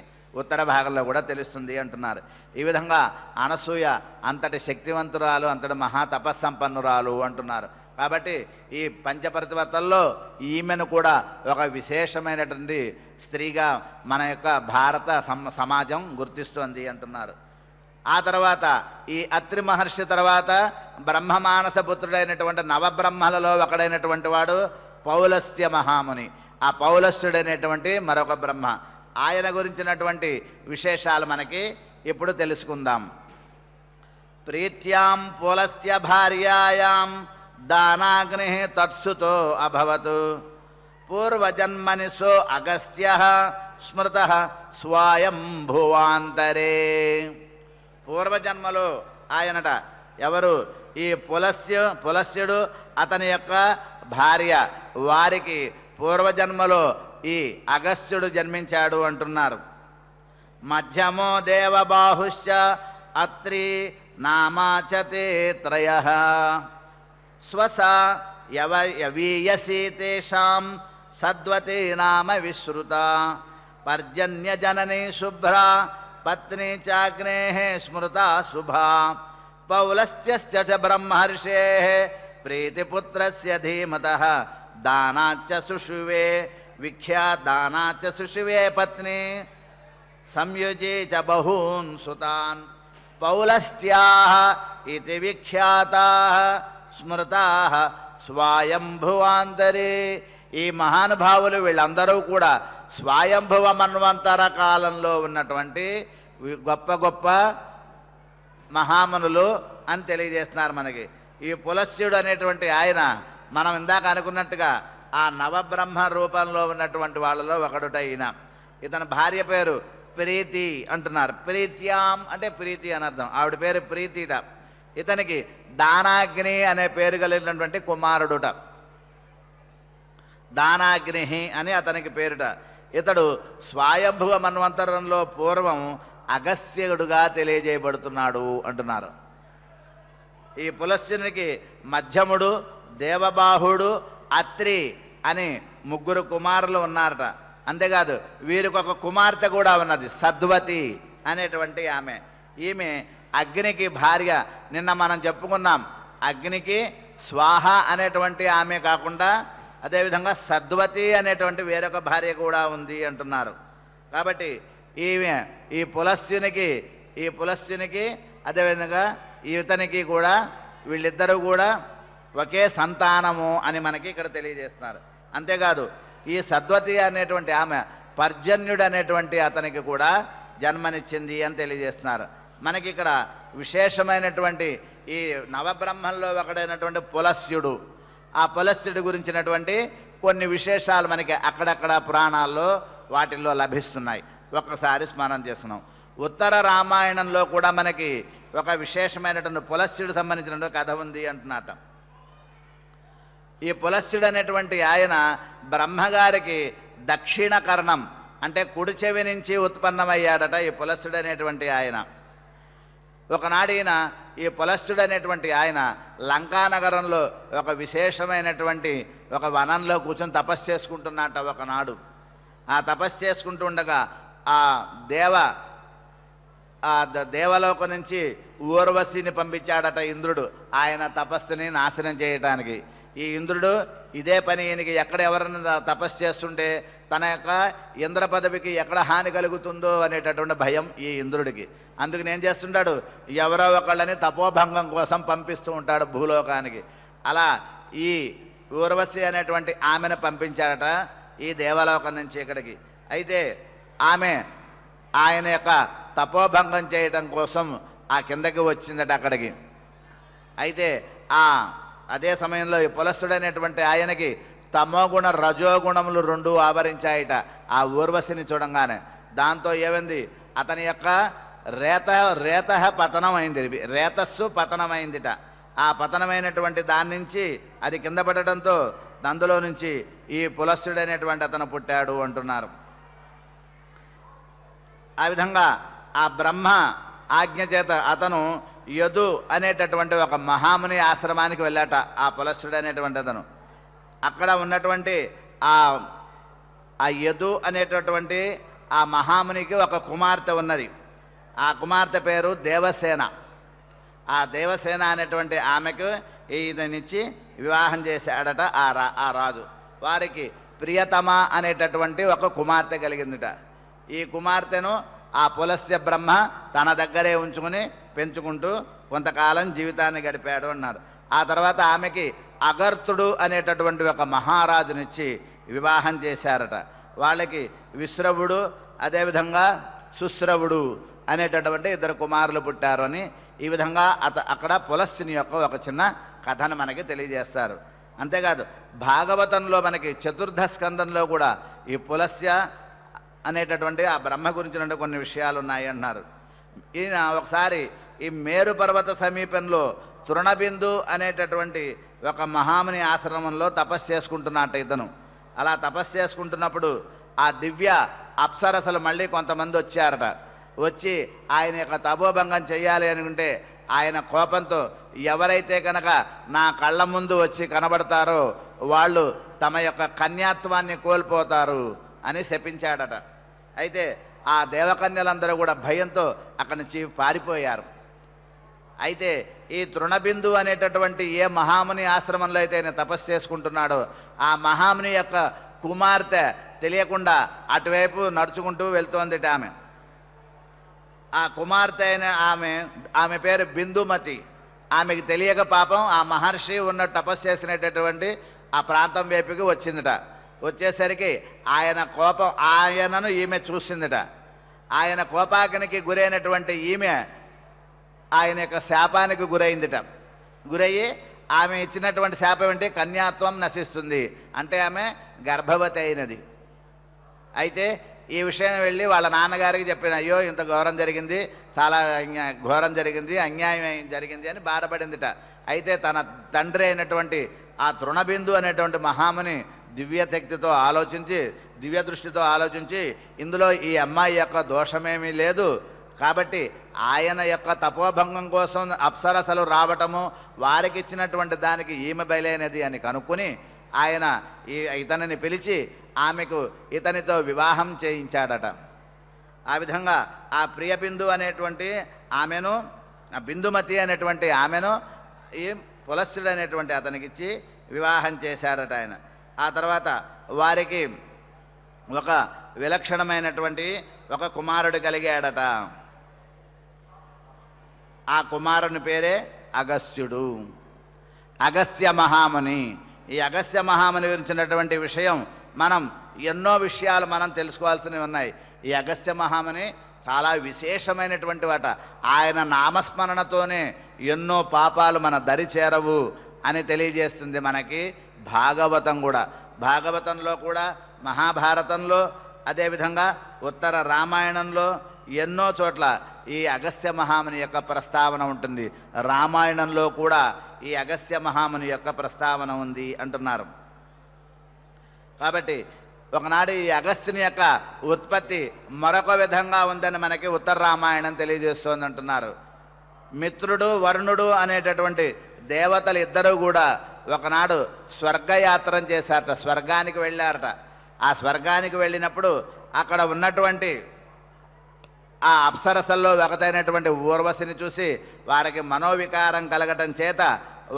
Speaker 1: ఉత్తర భాగంలో కూడా తెలుస్తుంది అంటున్నారు ఈ విధంగా అనసూయ అంతటి శక్తివంతురాలు అంతటి మహా తపస్సంపన్నురాలు అంటున్నారు కాబట్టి ఈ పంచపరివర్తల్లో ఈమెను కూడా ఒక విశేషమైనటువంటి స్త్రీగా మన యొక్క భారత సమాజం గుర్తిస్తోంది అంటున్నారు ఆ తర్వాత ఈ అత్రి మహర్షి తర్వాత బ్రహ్మమానస పుత్రుడైనటువంటి నవబ్రహ్మలలో ఒకడైనటువంటి వాడు పౌలస్య మహాముని ఆ పౌలస్యుడైనటువంటి మరొక బ్రహ్మ ఆయన గురించినటువంటి విశేషాలు మనకి ఇప్పుడు తెలుసుకుందాం ప్రీత్యాం పులస్య భార్యాయాం దానాగ్ని తత్సుతో అభవతు పూర్వజన్మని సో అగస్త్య స్మృత భువాంతరే పూర్వజన్మలో ఆయనట ఎవరు ఈ పులస్య పులస్యుడు అతని యొక్క భార్య వారికి పూర్వజన్మలో ఈ అగస్త్యుడు జన్మించాడు అంటున్నారు మధ్యమో దేవబాహుశ్య అత్రి నామాచతే త్రయ స్వస యవ యవీయసి నామ విశ్రుత పర్జన్యజననీ శుభ్ర पत्नी चाग्ने स्मृता शुभा पौलस्त्य ब्रह्मर्षे प्रीतिपुत्र धीमतः दानाच सुषुवे विख्यादानाच सुषुवे पत्नी संयुजे च बहून् सुतान् पौलस्त्याः इति विख्याताः స్మృతాహ స్వాయంభువాంతరే ఈ స్వయంభవ మన్వంతర కాలంలో ఉన్నటువంటి గొప్ప గొప్ప మహామనులు అని తెలియజేస్తున్నారు మనకి ఈ పులస్యుడు అనేటువంటి ఆయన మనం ఇందాక అనుకున్నట్టుగా ఆ నవబ్రహ్మ రూపంలో ఉన్నటువంటి వాళ్ళలో ఒకడుట ఈయన ఇతని భార్య పేరు ప్రీతి అంటున్నారు ప్రీత్యాం అంటే ప్రీతి అని అర్థం ఆవిడ పేరు ప్రీతిట ఇతనికి దానాగ్ని అనే పేరు కలిగినటువంటి కుమారుడుట దానాగ్ని అని అతనికి పేరుట ఇతడు స్వాయంభువ మన్వంతరంలో పూర్వం అగస్యకుడుగా తెలియజేయబడుతున్నాడు అంటున్నారు ఈ పులశ్చనికి మధ్యముడు దేవబాహుడు అత్రి అని ముగ్గురు కుమారులు ఉన్నారట అంతేకాదు వీరికి ఒక కుమార్తె కూడా ఉన్నది సద్వతి అనేటువంటి ఆమె ఈమె అగ్నికి భార్య నిన్న మనం చెప్పుకున్నాం అగ్నికి స్వాహ అనేటువంటి ఆమె కాకుండా అదేవిధంగా సద్వతి అనేటువంటి వేరొక భార్య కూడా ఉంది అంటున్నారు కాబట్టి ఈమె ఈ పులస్యునికి ఈ పులస్యునికి అదేవిధంగా ఈతనికి కూడా వీళ్ళిద్దరూ కూడా ఒకే సంతానము అని మనకి ఇక్కడ తెలియజేస్తున్నారు అంతేకాదు ఈ సద్వతి అనేటువంటి ఆమె పర్జన్యుడు అనేటువంటి అతనికి కూడా జన్మనిచ్చింది అని తెలియజేస్తున్నారు మనకి ఇక్కడ విశేషమైనటువంటి ఈ నవబ్రహ్మంలో ఒకడైనటువంటి పులస్యుడు ఆ పులస్త్యుడి గురించినటువంటి కొన్ని విశేషాలు మనకి అక్కడక్కడ పురాణాల్లో వాటిల్లో లభిస్తున్నాయి ఒక్కసారి స్మరణ చేస్తున్నాం ఉత్తర రామాయణంలో కూడా మనకి ఒక విశేషమైనటువంటి పులస్త్యుడు సంబంధించిన కథ ఉంది అంటున్నట ఈ పులస్త్యుడు అనేటువంటి ఆయన బ్రహ్మగారికి దక్షిణ కర్ణం అంటే కుడి చెవి నుంచి ఉత్పన్నమయ్యాడట ఈ పులస్సుడు అనేటువంటి ఆయన ఒకనాడు ఈయన ఈ పులస్తుడు అనేటువంటి ఆయన లంకానగరంలో ఒక విశేషమైనటువంటి ఒక వనంలో కూర్చొని తపస్సు చేసుకుంటున్నట ఒకనాడు ఆ తపస్సు ఉండగా ఆ దేవ ఆ దేవలోక నుంచి ఊర్వశిని పంపించాడట ఇంద్రుడు ఆయన తపస్సుని నాశనం చేయటానికి ఈ ఇంద్రుడు ఇదే పని ఈయనకి ఎక్కడ ఎవరైనా తపస్సు చేస్తుంటే తన యొక్క ఇంద్ర పదవికి ఎక్కడ హాని కలుగుతుందో అనేటటువంటి భయం ఈ ఇంద్రుడికి అందుకు నేను చేస్తుంటాడు ఎవరో ఒకళ్ళని తపోభంగం కోసం పంపిస్తూ ఉంటాడు భూలోకానికి అలా ఈ ఊర్వశి అనేటువంటి ఆమెను పంపించారట ఈ దేవలోకం నుంచి ఇక్కడికి అయితే ఆమె ఆయన యొక్క తపోభంగం చేయటం కోసం ఆ కిందకి వచ్చిందట అక్కడికి అయితే ఆ అదే సమయంలో ఈ పులస్తుడైనటువంటి ఆయనకి తమోగుణ రజోగుణములు రెండు ఆవరించాయట ఆ ఊర్వశిని చూడంగానే దాంతో ఏమైంది అతని యొక్క రేత రేత అయింది రేతస్సు పతనమైందిట ఆ పతనమైనటువంటి దాని నుంచి అది కింద పడటంతో అందులో నుంచి ఈ పులస్తుడైనటువంటి అతను పుట్టాడు అంటున్నారు ఆ విధంగా ఆ బ్రహ్మ ఆజ్ఞ చేత అతను యదు అనేటటువంటి ఒక మహాముని ఆశ్రమానికి వెళ్ళాట ఆ పులస్తుడు అనేటువంటి అతను అక్కడ ఉన్నటువంటి ఆ ఆ యదు అనేటటువంటి ఆ మహామునికి ఒక కుమార్తె ఉన్నది ఆ కుమార్తె పేరు దేవసేన ఆ దేవసేన అనేటువంటి ఆమెకు ఈయనిచ్చి వివాహం చేశాడట ఆ రా ఆ రాజు వారికి ప్రియతమ అనేటటువంటి ఒక కుమార్తె కలిగిందిట ఈ కుమార్తెను ఆ పులస్య బ్రహ్మ తన దగ్గరే ఉంచుకుని పెంచుకుంటూ కొంతకాలం జీవితాన్ని గడిపాడు అన్నారు ఆ తర్వాత ఆమెకి అగర్తుడు అనేటటువంటి ఒక మహారాజునిచ్చి వివాహం చేశారట వాళ్ళకి విశ్రవుడు అదేవిధంగా సుశ్రవుడు అనేటటువంటి ఇద్దరు కుమారులు పుట్టారు అని ఈ విధంగా అత అక్కడ పులస్సుని యొక్క ఒక చిన్న కథను మనకి తెలియజేస్తారు అంతేకాదు భాగవతంలో మనకి చతుర్థ స్కందంలో కూడా ఈ పులస్య అనేటటువంటి ఆ బ్రహ్మ గురించిన కొన్ని విషయాలు ఉన్నాయి అన్నారు ఈయన ఒకసారి ఈ మేరు పర్వత సమీపంలో తృణబిందు అనేటటువంటి ఒక మహాముని ఆశ్రమంలో తపస్సు చేసుకుంటున్నట్ట ఇతను అలా తపస్సు చేసుకుంటున్నప్పుడు ఆ దివ్య అప్సరసలు మళ్ళీ కొంతమంది వచ్చారట వచ్చి ఆయన యొక్క తపోభంగం చేయాలి అనుకుంటే ఆయన కోపంతో ఎవరైతే కనుక నా కళ్ళ ముందు వచ్చి కనబడతారో వాళ్ళు తమ యొక్క కన్యాత్వాన్ని కోల్పోతారు అని శపించాడట అయితే ఆ దేవకన్యలందరూ కూడా భయంతో అక్కడి నుంచి పారిపోయారు అయితే ఈ తృణబిందు అనేటటువంటి ఏ మహాముని ఆశ్రమంలో అయితే ఆయన తపస్సు చేసుకుంటున్నాడో ఆ మహాముని యొక్క కుమార్తె తెలియకుండా అటువైపు నడుచుకుంటూ వెళ్తోంది ఆమె ఆ కుమార్తె అయిన ఆమె ఆమె పేరు బిందుమతి ఆమెకి తెలియక పాపం ఆ మహర్షి ఉన్న తపస్సు చేసినటువంటి ఆ ప్రాంతం వైపుకి వచ్చిందట వచ్చేసరికి ఆయన కోపం ఆయనను ఈమె చూసిందట ఆయన కోపాగ్నికి గురైనటువంటి ఈమె ఆయన యొక్క శాపానికి గురైందిట గురయ్యి ఆమె ఇచ్చినటువంటి శాపం ఏంటి కన్యాత్వం నశిస్తుంది అంటే ఆమె గర్భవతి అయినది అయితే ఈ విషయం వెళ్ళి వాళ్ళ నాన్నగారికి చెప్పిన అయ్యో ఇంత ఘోరం జరిగింది చాలా ఘోరం జరిగింది అన్యాయం జరిగింది అని బాధపడిందిట అయితే తన తండ్రి అయినటువంటి ఆ తృణబిందు అనేటువంటి మహాముని దివ్యశక్తితో ఆలోచించి దివ్య దృష్టితో ఆలోచించి ఇందులో ఈ అమ్మాయి యొక్క దోషమేమీ లేదు కాబట్టి ఆయన యొక్క తపోభంగం కోసం అప్సరసలు రావటము వారికి ఇచ్చినటువంటి దానికి ఈమె బయలైనది అని కనుక్కుని ఆయన ఈ ఇతనిని పిలిచి ఆమెకు ఇతనితో వివాహం చేయించాడట ఆ విధంగా ఆ ప్రియబిందు అనేటువంటి ఆమెను బిందుమతి అనేటువంటి ఆమెను ఈ పులస్సుడు అనేటువంటి అతనికిచ్చి వివాహం చేశాడట ఆయన ఆ తర్వాత వారికి ఒక విలక్షణమైనటువంటి ఒక కుమారుడు కలిగాడట ఆ కుమారుని పేరే అగస్త్యుడు అగస్త్య మహాముని ఈ అగస్త్య మహాముని గురించినటువంటి విషయం మనం ఎన్నో విషయాలు మనం తెలుసుకోవాల్సినవి ఉన్నాయి ఈ అగస్త్య మహాముని చాలా విశేషమైనటువంటి వాట ఆయన నామస్మరణతోనే ఎన్నో పాపాలు మన దరి చేరవు అని తెలియజేస్తుంది మనకి భాగవతం కూడా భాగవతంలో కూడా మహాభారతంలో అదేవిధంగా ఉత్తర రామాయణంలో ఎన్నో చోట్ల ఈ అగస్య మహాముని యొక్క ప్రస్తావన ఉంటుంది రామాయణంలో కూడా ఈ అగస్య మహాముని యొక్క ప్రస్తావన ఉంది అంటున్నారు కాబట్టి ఒకనాడు ఈ అగస్త్యుని యొక్క ఉత్పత్తి మరొక విధంగా ఉందని మనకి ఉత్తర రామాయణం తెలియజేస్తోంది అంటున్నారు మిత్రుడు వరుణుడు అనేటటువంటి దేవతలు ఇద్దరు కూడా ఒకనాడు స్వర్గయాత్రం చేశారట స్వర్గానికి వెళ్ళారట ఆ స్వర్గానికి వెళ్ళినప్పుడు అక్కడ ఉన్నటువంటి ఆ అప్సరసల్లో ఒకతైనటువంటి ఊర్వశిని చూసి వారికి మనోవికారం కలగటం చేత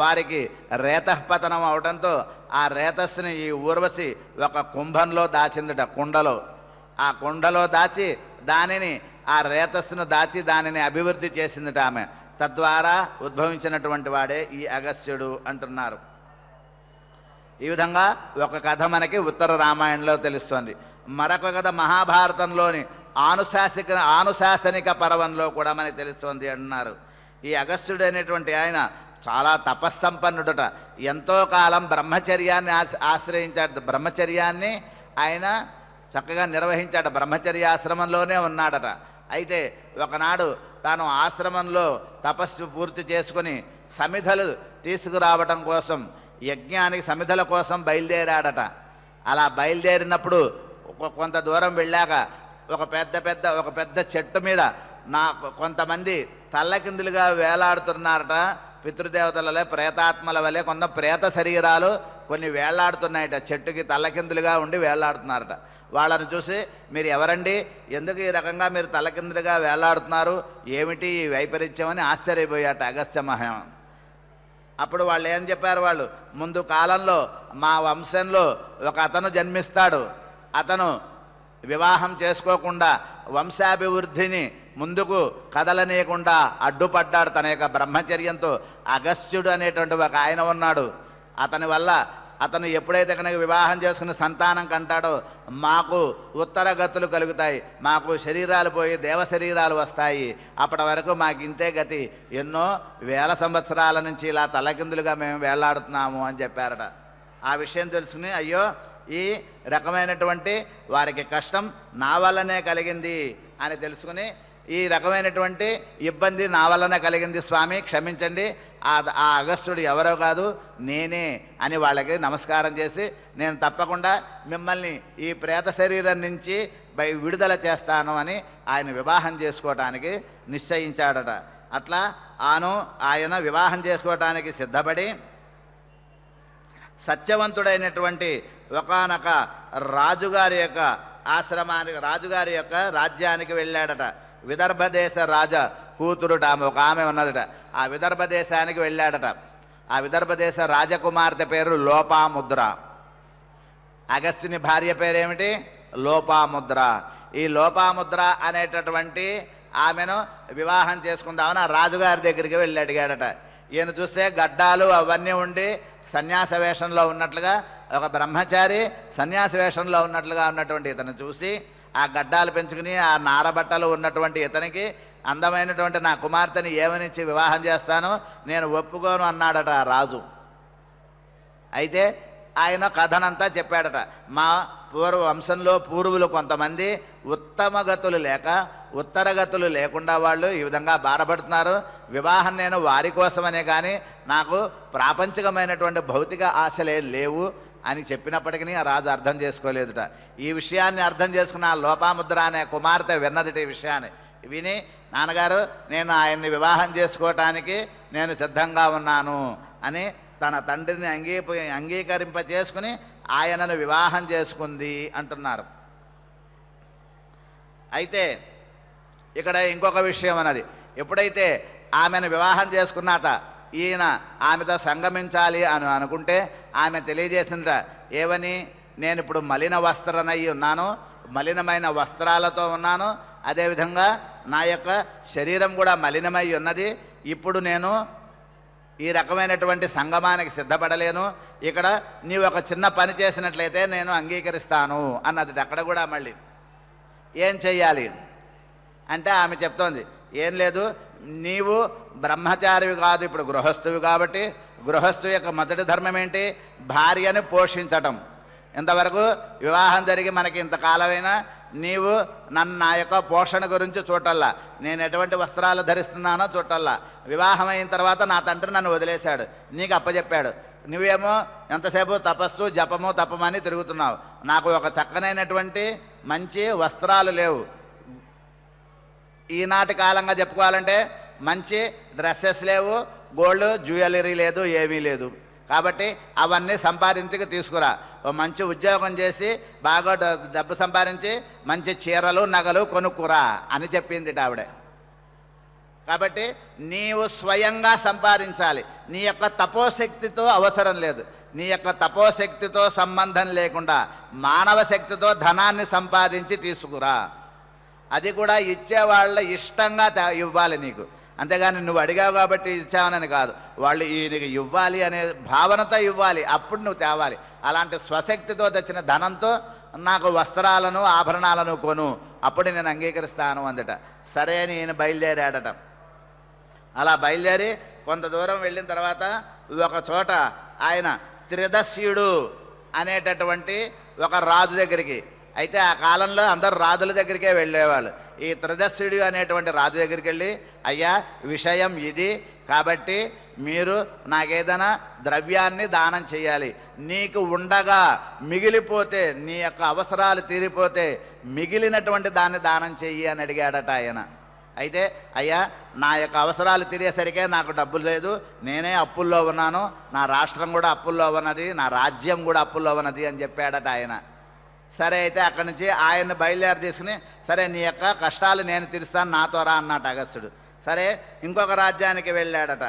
Speaker 1: వారికి రేతపతనం అవడంతో ఆ రేతస్సుని ఈ ఊర్వశి ఒక కుంభంలో దాచిందట కుండలో ఆ కుండలో దాచి దానిని ఆ రేతస్సును దాచి దానిని అభివృద్ధి చేసిందట ఆమె తద్వారా ఉద్భవించినటువంటి వాడే ఈ అగస్త్యుడు అంటున్నారు ఈ విధంగా ఒక కథ మనకి ఉత్తర రామాయణంలో తెలుస్తోంది మరొక కథ మహాభారతంలోని ఆనుశాసిక ఆనుశాసనిక పర్వంలో కూడా మనకి తెలుస్తోంది అంటున్నారు ఈ అగస్త్యుడు అనేటువంటి ఆయన చాలా తపస్సంపన్నుడట ఎంతో కాలం బ్రహ్మచర్యాన్ని ఆశ్రయించాడు బ్రహ్మచర్యాన్ని ఆయన చక్కగా నిర్వహించాడు బ్రహ్మచర్యాశ్రమంలోనే ఉన్నాడట అయితే ఒకనాడు తాను ఆశ్రమంలో తపస్సు పూర్తి చేసుకుని సమిధలు తీసుకురావటం కోసం యజ్ఞానికి సమిధల కోసం బయలుదేరాడట అలా బయలుదేరినప్పుడు కొంత దూరం వెళ్ళాక ఒక పెద్ద పెద్ద ఒక పెద్ద చెట్టు మీద నా కొంతమంది తల్లకిందులుగా వేలాడుతున్నారట పితృదేవతల వలె ప్రేతాత్మల వలె కొంత ప్రేత శరీరాలు కొన్ని వేలాడుతున్నాయట చెట్టుకి తల్లకిందులుగా ఉండి వేలాడుతున్నారట వాళ్ళని చూసి మీరు ఎవరండి ఎందుకు ఈ రకంగా మీరు తలకిందులుగా వేలాడుతున్నారు ఏమిటి ఈ అని ఆశ్చర్యపోయాట అగస్త్య మహా అప్పుడు వాళ్ళు ఏం చెప్పారు వాళ్ళు ముందు కాలంలో మా వంశంలో ఒక అతను జన్మిస్తాడు అతను వివాహం చేసుకోకుండా వంశాభివృద్ధిని ముందుకు కదలనీయకుండా అడ్డుపడ్డాడు తన యొక్క బ్రహ్మచర్యంతో అగస్త్యుడు అనేటువంటి ఒక ఆయన ఉన్నాడు అతని వల్ల అతను ఎప్పుడైతే కనుక వివాహం చేసుకుని సంతానం కంటాడో మాకు ఉత్తర గతులు కలుగుతాయి మాకు శరీరాలు పోయి దేవ శరీరాలు వస్తాయి అప్పటి వరకు మాకు ఇంతే గతి ఎన్నో వేల సంవత్సరాల నుంచి ఇలా తలకిందులుగా మేము వేలాడుతున్నాము అని చెప్పారట ఆ విషయం తెలుసుకుని అయ్యో ఈ రకమైనటువంటి వారికి కష్టం నా వల్లనే కలిగింది అని తెలుసుకుని ఈ రకమైనటువంటి ఇబ్బంది నా వలన కలిగింది స్వామి క్షమించండి ఆ అగస్టుడు ఎవరో కాదు నేనే అని వాళ్ళకి నమస్కారం చేసి నేను తప్పకుండా మిమ్మల్ని ఈ ప్రేత శరీరం నుంచి బై విడుదల చేస్తాను అని ఆయన వివాహం చేసుకోవటానికి నిశ్చయించాడట అట్లా ఆను ఆయన వివాహం చేసుకోవటానికి సిద్ధపడి సత్యవంతుడైనటువంటి ఒకనొక రాజుగారి యొక్క ఆశ్రమానికి రాజుగారి యొక్క రాజ్యానికి వెళ్ళాడట విదర్భదేశ రాజ కూతురుట ఆమె ఒక ఆమె ఉన్నదట ఆ విదర్భ దేశానికి వెళ్ళాడట ఆ విదర్భదేశ రాజకుమార్తె పేరు లోపాముద్ర అగస్సిని భార్య పేరేమిటి లోపాముద్ర ఈ లోపాముద్ర అనేటటువంటి ఆమెను వివాహం చేసుకుందామని ఆ రాజుగారి దగ్గరికి వెళ్ళి అడిగాడట ఈయన చూస్తే గడ్డాలు అవన్నీ ఉండి సన్యాస వేషంలో ఉన్నట్లుగా ఒక బ్రహ్మచారి సన్యాస వేషంలో ఉన్నట్లుగా ఉన్నటువంటి ఇతను చూసి ఆ గడ్డాలు పెంచుకుని ఆ నారబట్టలు ఉన్నటువంటి ఇతనికి అందమైనటువంటి నా కుమార్తెని ఏమనిచ్చి వివాహం చేస్తాను నేను ఒప్పుకోను అన్నాడట రాజు అయితే ఆయన కథనంతా చెప్పాడట మా పూర్వ వంశంలో పూర్వులు కొంతమంది ఉత్తమగతులు లేక ఉత్తరగతులు లేకుండా వాళ్ళు ఈ విధంగా బాధపడుతున్నారు వివాహం నేను వారి కోసమనే కానీ నాకు ప్రాపంచికమైనటువంటి భౌతిక ఆశలే లేవు అని చెప్పినప్పటికీ ఆ రాజు అర్థం చేసుకోలేదుట ఈ విషయాన్ని అర్థం చేసుకున్న లోపాముద్ర అనే కుమార్తె విన్నదిట ఈ విషయాన్ని విని నాన్నగారు నేను ఆయన్ని వివాహం చేసుకోవటానికి నేను సిద్ధంగా ఉన్నాను అని తన తండ్రిని అంగీ అంగీకరింప చేసుకుని ఆయనను వివాహం చేసుకుంది అంటున్నారు అయితే ఇక్కడ ఇంకొక విషయం అన్నది ఎప్పుడైతే ఆమెను వివాహం చేసుకున్నాక ఈయన ఆమెతో సంగమించాలి అని అనుకుంటే ఆమె తెలియజేసింది ఏవని నేను ఇప్పుడు మలిన వస్త్రనై ఉన్నాను మలినమైన వస్త్రాలతో ఉన్నాను అదేవిధంగా నా యొక్క శరీరం కూడా మలినమై ఉన్నది ఇప్పుడు నేను ఈ రకమైనటువంటి సంగమానికి సిద్ధపడలేను ఇక్కడ నీవు ఒక చిన్న పని చేసినట్లయితే నేను అంగీకరిస్తాను అన్నది అక్కడ కూడా మళ్ళీ ఏం చెయ్యాలి అంటే ఆమె చెప్తోంది ఏం లేదు నీవు బ్రహ్మచారివి కాదు ఇప్పుడు గృహస్థువి కాబట్టి గృహస్థు యొక్క మొదటి ధర్మం ఏంటి భార్యను పోషించటం ఇంతవరకు వివాహం జరిగి మనకి ఇంతకాలమైనా నీవు నన్ను నా యొక్క పోషణ గురించి చూడల్లా నేను ఎటువంటి వస్త్రాలు ధరిస్తున్నానో చూడల్లా వివాహం అయిన తర్వాత నా తండ్రి నన్ను వదిలేశాడు నీకు అప్పచెప్పాడు నువ్వేమో ఎంతసేపు తపస్సు జపము తపమని తిరుగుతున్నావు నాకు ఒక చక్కనైనటువంటి మంచి వస్త్రాలు లేవు ఈనాటి కాలంగా చెప్పుకోవాలంటే మంచి డ్రెస్సెస్ లేవు గోల్డ్ జ్యువెలరీ లేదు ఏమీ లేదు కాబట్టి అవన్నీ సంపాదించుకు తీసుకురా ఓ మంచి ఉద్యోగం చేసి బాగా డబ్బు సంపాదించి మంచి చీరలు నగలు కొనుక్కురా అని చెప్పింది ఆవిడ కాబట్టి నీవు స్వయంగా సంపాదించాలి నీ యొక్క తపోశక్తితో అవసరం లేదు నీ యొక్క తపోశక్తితో సంబంధం లేకుండా మానవ శక్తితో ధనాన్ని సంపాదించి తీసుకురా అది కూడా ఇచ్చేవాళ్ళ ఇష్టంగా ఇవ్వాలి నీకు అంతేగాని నువ్వు అడిగావు కాబట్టి ఇచ్చావనని కాదు వాళ్ళు ఈయనకి ఇవ్వాలి అనే భావనతో ఇవ్వాలి అప్పుడు నువ్వు తేవాలి అలాంటి స్వశక్తితో తెచ్చిన ధనంతో నాకు వస్త్రాలను ఆభరణాలను కొను అప్పుడు నేను అంగీకరిస్తాను అందట సరే అని ఈయన బయలుదేరాడట అలా బయలుదేరి కొంత దూరం వెళ్ళిన తర్వాత ఒక చోట ఆయన త్రిదశ్యుడు అనేటటువంటి ఒక రాజు దగ్గరికి అయితే ఆ కాలంలో అందరు రాజుల దగ్గరికే వెళ్ళేవాళ్ళు ఈ త్రజస్సుడు అనేటువంటి రాజు దగ్గరికి వెళ్ళి అయ్యా విషయం ఇది కాబట్టి మీరు నాకేదైనా ద్రవ్యాన్ని దానం చేయాలి నీకు ఉండగా మిగిలిపోతే నీ యొక్క అవసరాలు తీరిపోతే మిగిలినటువంటి దాన్ని దానం చెయ్యి అని అడిగాడట ఆయన అయితే అయ్యా నా యొక్క అవసరాలు తీరేసరికే నాకు డబ్బులు లేదు నేనే అప్పుల్లో ఉన్నాను నా రాష్ట్రం కూడా అప్పుల్లో ఉన్నది నా రాజ్యం కూడా అప్పుల్లో ఉన్నది అని చెప్పాడట ఆయన సరే అయితే అక్కడి నుంచి ఆయన్ని బయలుదేరి తీసుకుని సరే నీ యొక్క కష్టాలు నేను తీరుస్తాను నాతో రా అన్నాడు అగస్త్యుడు సరే ఇంకొక రాజ్యానికి వెళ్ళాడట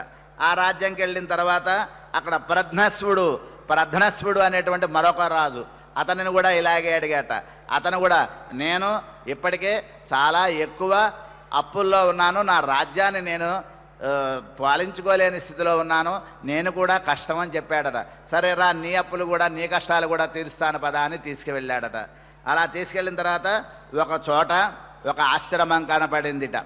Speaker 1: ఆ రాజ్యంకి వెళ్ళిన తర్వాత అక్కడ ప్రధ్నస్వుడు ప్రధ్నస్వుడు అనేటువంటి మరొక రాజు అతనిని కూడా ఇలాగే అడిగాట అతను కూడా నేను ఇప్పటికే చాలా ఎక్కువ అప్పుల్లో ఉన్నాను నా రాజ్యాన్ని నేను పాలించుకోలేని స్థితిలో ఉన్నాను నేను కూడా కష్టం అని చెప్పాడట సరే రా నీ అప్పులు కూడా నీ కష్టాలు కూడా తీరుస్తాను పదా అని తీసుకువెళ్ళాడట అలా తీసుకెళ్ళిన తర్వాత ఒక చోట ఒక ఆశ్రమం కనపడిందిట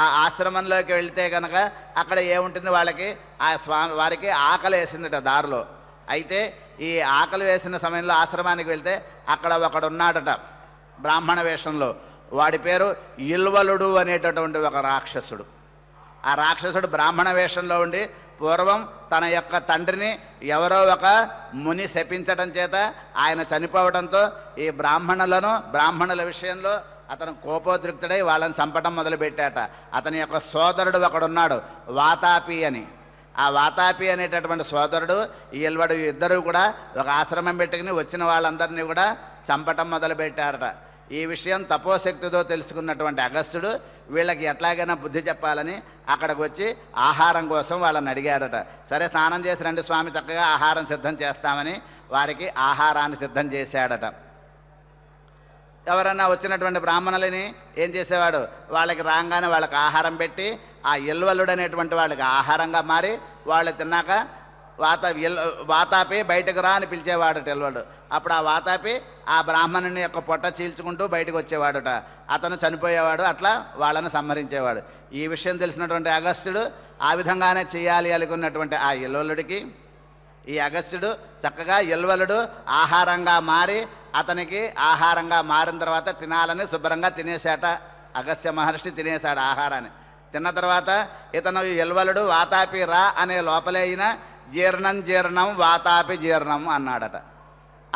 Speaker 1: ఆ ఆశ్రమంలోకి వెళితే కనుక అక్కడ ఏముంటుంది వాళ్ళకి ఆ స్వామి వారికి ఆకలి వేసిందిట దారిలో అయితే ఈ ఆకలి వేసిన సమయంలో ఆశ్రమానికి వెళ్తే అక్కడ ఒకడున్నాడట బ్రాహ్మణ వేషంలో వాడి పేరు ఇల్వలుడు అనేటటువంటి ఒక రాక్షసుడు ఆ రాక్షసుడు బ్రాహ్మణ వేషంలో ఉండి పూర్వం తన యొక్క తండ్రిని ఎవరో ఒక ముని శపించటం చేత ఆయన చనిపోవడంతో ఈ బ్రాహ్మణులను బ్రాహ్మణుల విషయంలో అతను కోపోద్రిక్తుడై వాళ్ళని చంపటం మొదలుపెట్టాట అతని యొక్క సోదరుడు ఒకడున్నాడు వాతాపి అని ఆ వాతాపి అనేటటువంటి సోదరుడు ఈల్వడు ఇద్దరు కూడా ఒక ఆశ్రమం పెట్టుకుని వచ్చిన వాళ్ళందరినీ కూడా చంపటం మొదలుపెట్టారట ఈ విషయం తపోశక్తితో తెలుసుకున్నటువంటి అగస్త్యుడు వీళ్ళకి ఎట్లాగైనా బుద్ధి చెప్పాలని అక్కడికి వచ్చి ఆహారం కోసం వాళ్ళని అడిగాడట సరే స్నానం చేసి రండి స్వామి చక్కగా ఆహారం సిద్ధం చేస్తామని వారికి ఆహారాన్ని సిద్ధం చేశాడట ఎవరన్నా వచ్చినటువంటి బ్రాహ్మణులని ఏం చేసేవాడు వాళ్ళకి రాగానే వాళ్ళకి ఆహారం పెట్టి ఆ ఎల్వలుడు అనేటువంటి వాళ్ళకి ఆహారంగా మారి వాళ్ళు తిన్నాక వాత వాతాపే బయటకు రా అని పిలిచేవాడు తెల్వాడు అప్పుడు ఆ వాతాపి ఆ బ్రాహ్మణుని యొక్క పొట్ట చీల్చుకుంటూ బయటకు వచ్చేవాడుట అతను చనిపోయేవాడు అట్లా వాళ్ళను సంహరించేవాడు ఈ విషయం తెలిసినటువంటి అగస్త్యుడు ఆ విధంగానే చేయాలి అనుకున్నటువంటి ఆ ఎల్వలుడికి ఈ అగస్త్యుడు చక్కగా ఎల్వలుడు ఆహారంగా మారి అతనికి ఆహారంగా మారిన తర్వాత తినాలని శుభ్రంగా తినేశాట అగస్త్య మహర్షి తినేశాడు ఆహారాన్ని తిన్న తర్వాత ఇతను ఎల్వలుడు వాతాపి రా అనే లోపలే అయినా జీర్ణం జీర్ణం వాతాపి జీర్ణం అన్నాడట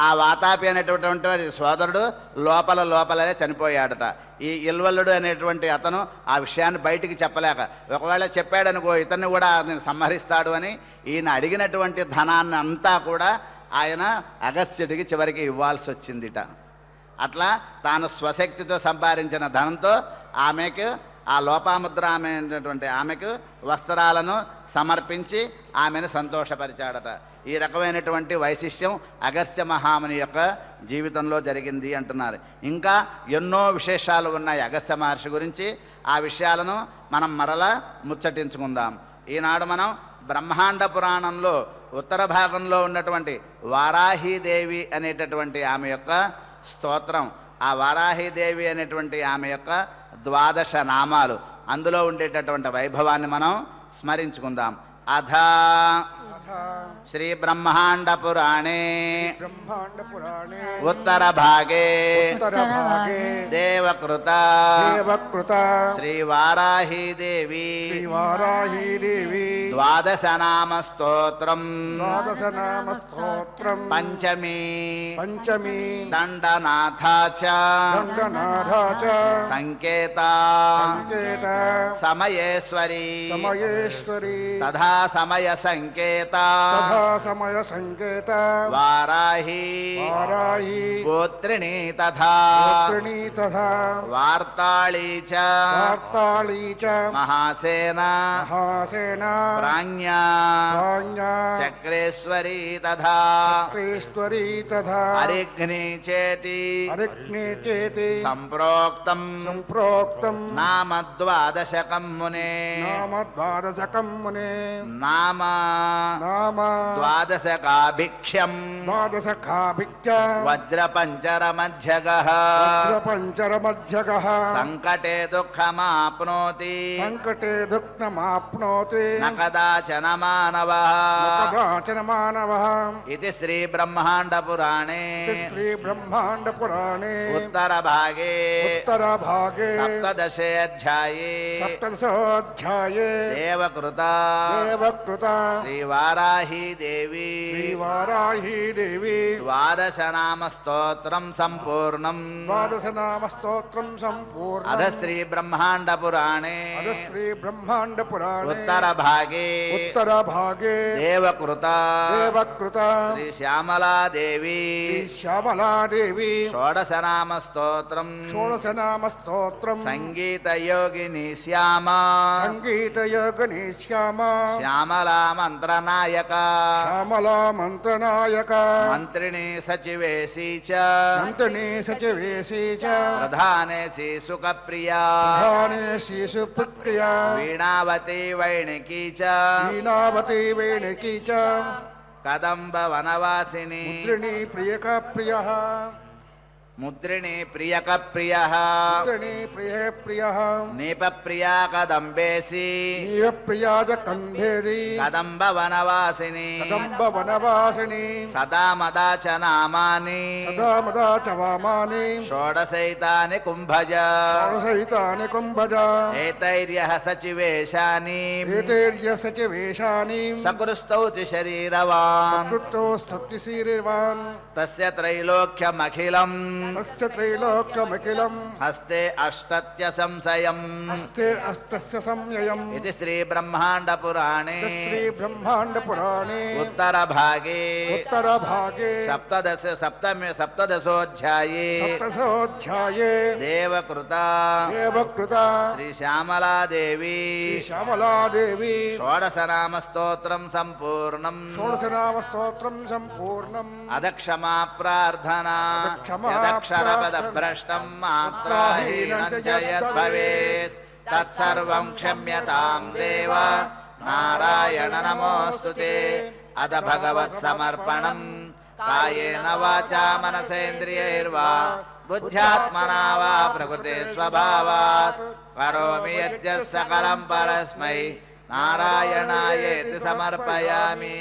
Speaker 1: ఆ వాతాపి అనేటటువంటి సోదరుడు లోపల లోపలనే చనిపోయాడట ఈ ఇల్వల్లుడు అనేటువంటి అతను ఆ విషయాన్ని బయటికి చెప్పలేక ఒకవేళ చెప్పాడనుకో ఇతన్ని కూడా నేను సంహరిస్తాడు అని ఈయన అడిగినటువంటి ధనాన్ని అంతా కూడా ఆయన అగస్త్యుడికి చివరికి ఇవ్వాల్సి వచ్చిందిట అట్లా తాను స్వశక్తితో సంపాదించిన ధనంతో ఆమెకు ఆ లోపాముద్ర ఆమె అయినటువంటి ఆమెకు వస్త్రాలను సమర్పించి ఆమెను సంతోషపరిచాడట ఈ రకమైనటువంటి వైశిష్ట్యం అగస్త్య మహాముని యొక్క జీవితంలో జరిగింది అంటున్నారు ఇంకా ఎన్నో విశేషాలు ఉన్నాయి అగస్త్య మహర్షి గురించి ఆ విషయాలను మనం మరలా ముచ్చటించుకుందాం ఈనాడు మనం బ్రహ్మాండ పురాణంలో ఉత్తర భాగంలో ఉన్నటువంటి వారాహీదేవి అనేటటువంటి ఆమె యొక్క స్తోత్రం ఆ వారాహిదేవి అనేటువంటి ఆమె యొక్క ద్వాదశ నామాలు అందులో ఉండేటటువంటి వైభవాన్ని మనం స్మరించుకుందాం అధా श्री ब्रह्मांड पुराणे ब्रह्मांड पुराणे उत्तर भागे उत्तर देवकृता देवकृता श्री वाराही देवी श्री वाराही देवी द्वादश नाम स्तोत्रम द्वादश नाम स्तोत्रम पंचमी पंचमी दंडनाथा च संकेता संकेता समयेश्वरी समयेश्वरी तथा समय संकेत సంకేత సదా సమయ సంకేత వారాహి వారాహి గోత్రిణి తథా గోత్రిణి తథా వార్తాళీ చ వార్తాళీ చ మహాసేన మహాసేన ప్రాజ్ఞా ప్రాజ్ఞా చక్రేశ్వరీ తథా చక్రేశ్వరీ తథా అరిఘ్ని చేతి అరిఘ్ని చేతి సంప్రోక్తం సంప్రోక్తం నామ ద్వాదశకం మునే నామ ద్వాదశకం మునే నామ ద్వాదశకాభిక్ష్యం ద్వాదశకాభిక్ష్య వజ్రపంచర మధ్యగః వజ్రపంచర మధ్యగః సంకటే దుఃఖమాప్నోతి సంకటే దుఃఖమాప్నోతి న కదాచన మానవః కదాచన ఇది శ్రీ బ్రహ్మాండ పురాణే శ్రీ బ్రహ్మాండ పురాణే ఉత్తర భాగే ఉత్తర భాగే సప్తదశే అధ్యాయే దేవకృత దేవకృత శ్రీవా వారాహీదేవి శ్రీవారాహీదేవి ద్వాదశనామస్తోత్రం సంపూర్ణం ద్వాదశనామస్తోత్రం సంపూర్ణం అధ శ్రీ బ్రహ్మాండ పురాణే అధ శ్రీ బ్రహ్మాండ పురాణే ఉత్తర భాగే ఉత్తర భాగే దేవకృత దేవకృత శ్రీ శ్రీ సంగీత యోగిని శ్యామ సంగీత యోగిని శ్యామ శ్యామలా మంత్రణ नायक श्यामला मंत्र नायक मंत्रिणी सचिवेशी च मंत्रिणी सचिवेशी च प्रधाने श्री सुख प्रिया श्री सुख प्रिया वीणावती वैणिकी च वैणिकी च कदंब वनवासिनी प्रिय प्रियका प्रिया मुद्रिणी प्रिय प्रिय प्रिय प्रिय नीप प्रिया नीपप्रिया च कम्भेसि कदंब कदम्बवनवासिनि सदा मदा च नामानि सदा मदा च वामानि षोडशैतानि कुम्भज षोडशैतानि कुंभज एतैर्यः सचिवेशानि एतैर्यः सचिवेशानि सकृस्तौ च शरीरवान् सकृतौ स्तौति शरीरवान् तस्य त्रैलोक्यमखिलम् अष्ट संशय हस्ते अष्टत्य संशयम् हस्ते अष्टस्य संयम् इति उत्तर भागे उत्तर भागे सप्तदश सप्तमे सप्तदशोऽध्याये सप्तदशोऽध्याये देवकृता देवकृता संपूर्ण श्यामलादेवी नाम स्त्रोत्र संपूर्ण सम्पूर्णम् क्षमा प्रार्थना क्षरपद भ्रष्टम् यद्भवेत् तत्सर्वम् क्षम्यताम् देव नारायण नमोऽस्तु ते अथ भगवत् काये न वाचा मनसेन्द्रियैर्वा बुद्ध्यात्मना वा प्रकृते स्वभावात् करोमि यद्य सकलम् परस्मै नारायणायेति समर्पयामि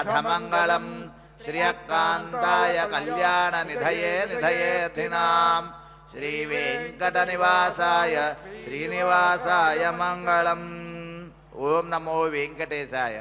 Speaker 1: अथ मङ्गलम् श्रियकान्ताय कल्याणनिधये निधयेऽधिनाम् श्रीवेङ्कटनिवासाय श्रीनिवासाय मङ्गलम् ॐ नमो वेङ्कटेशाय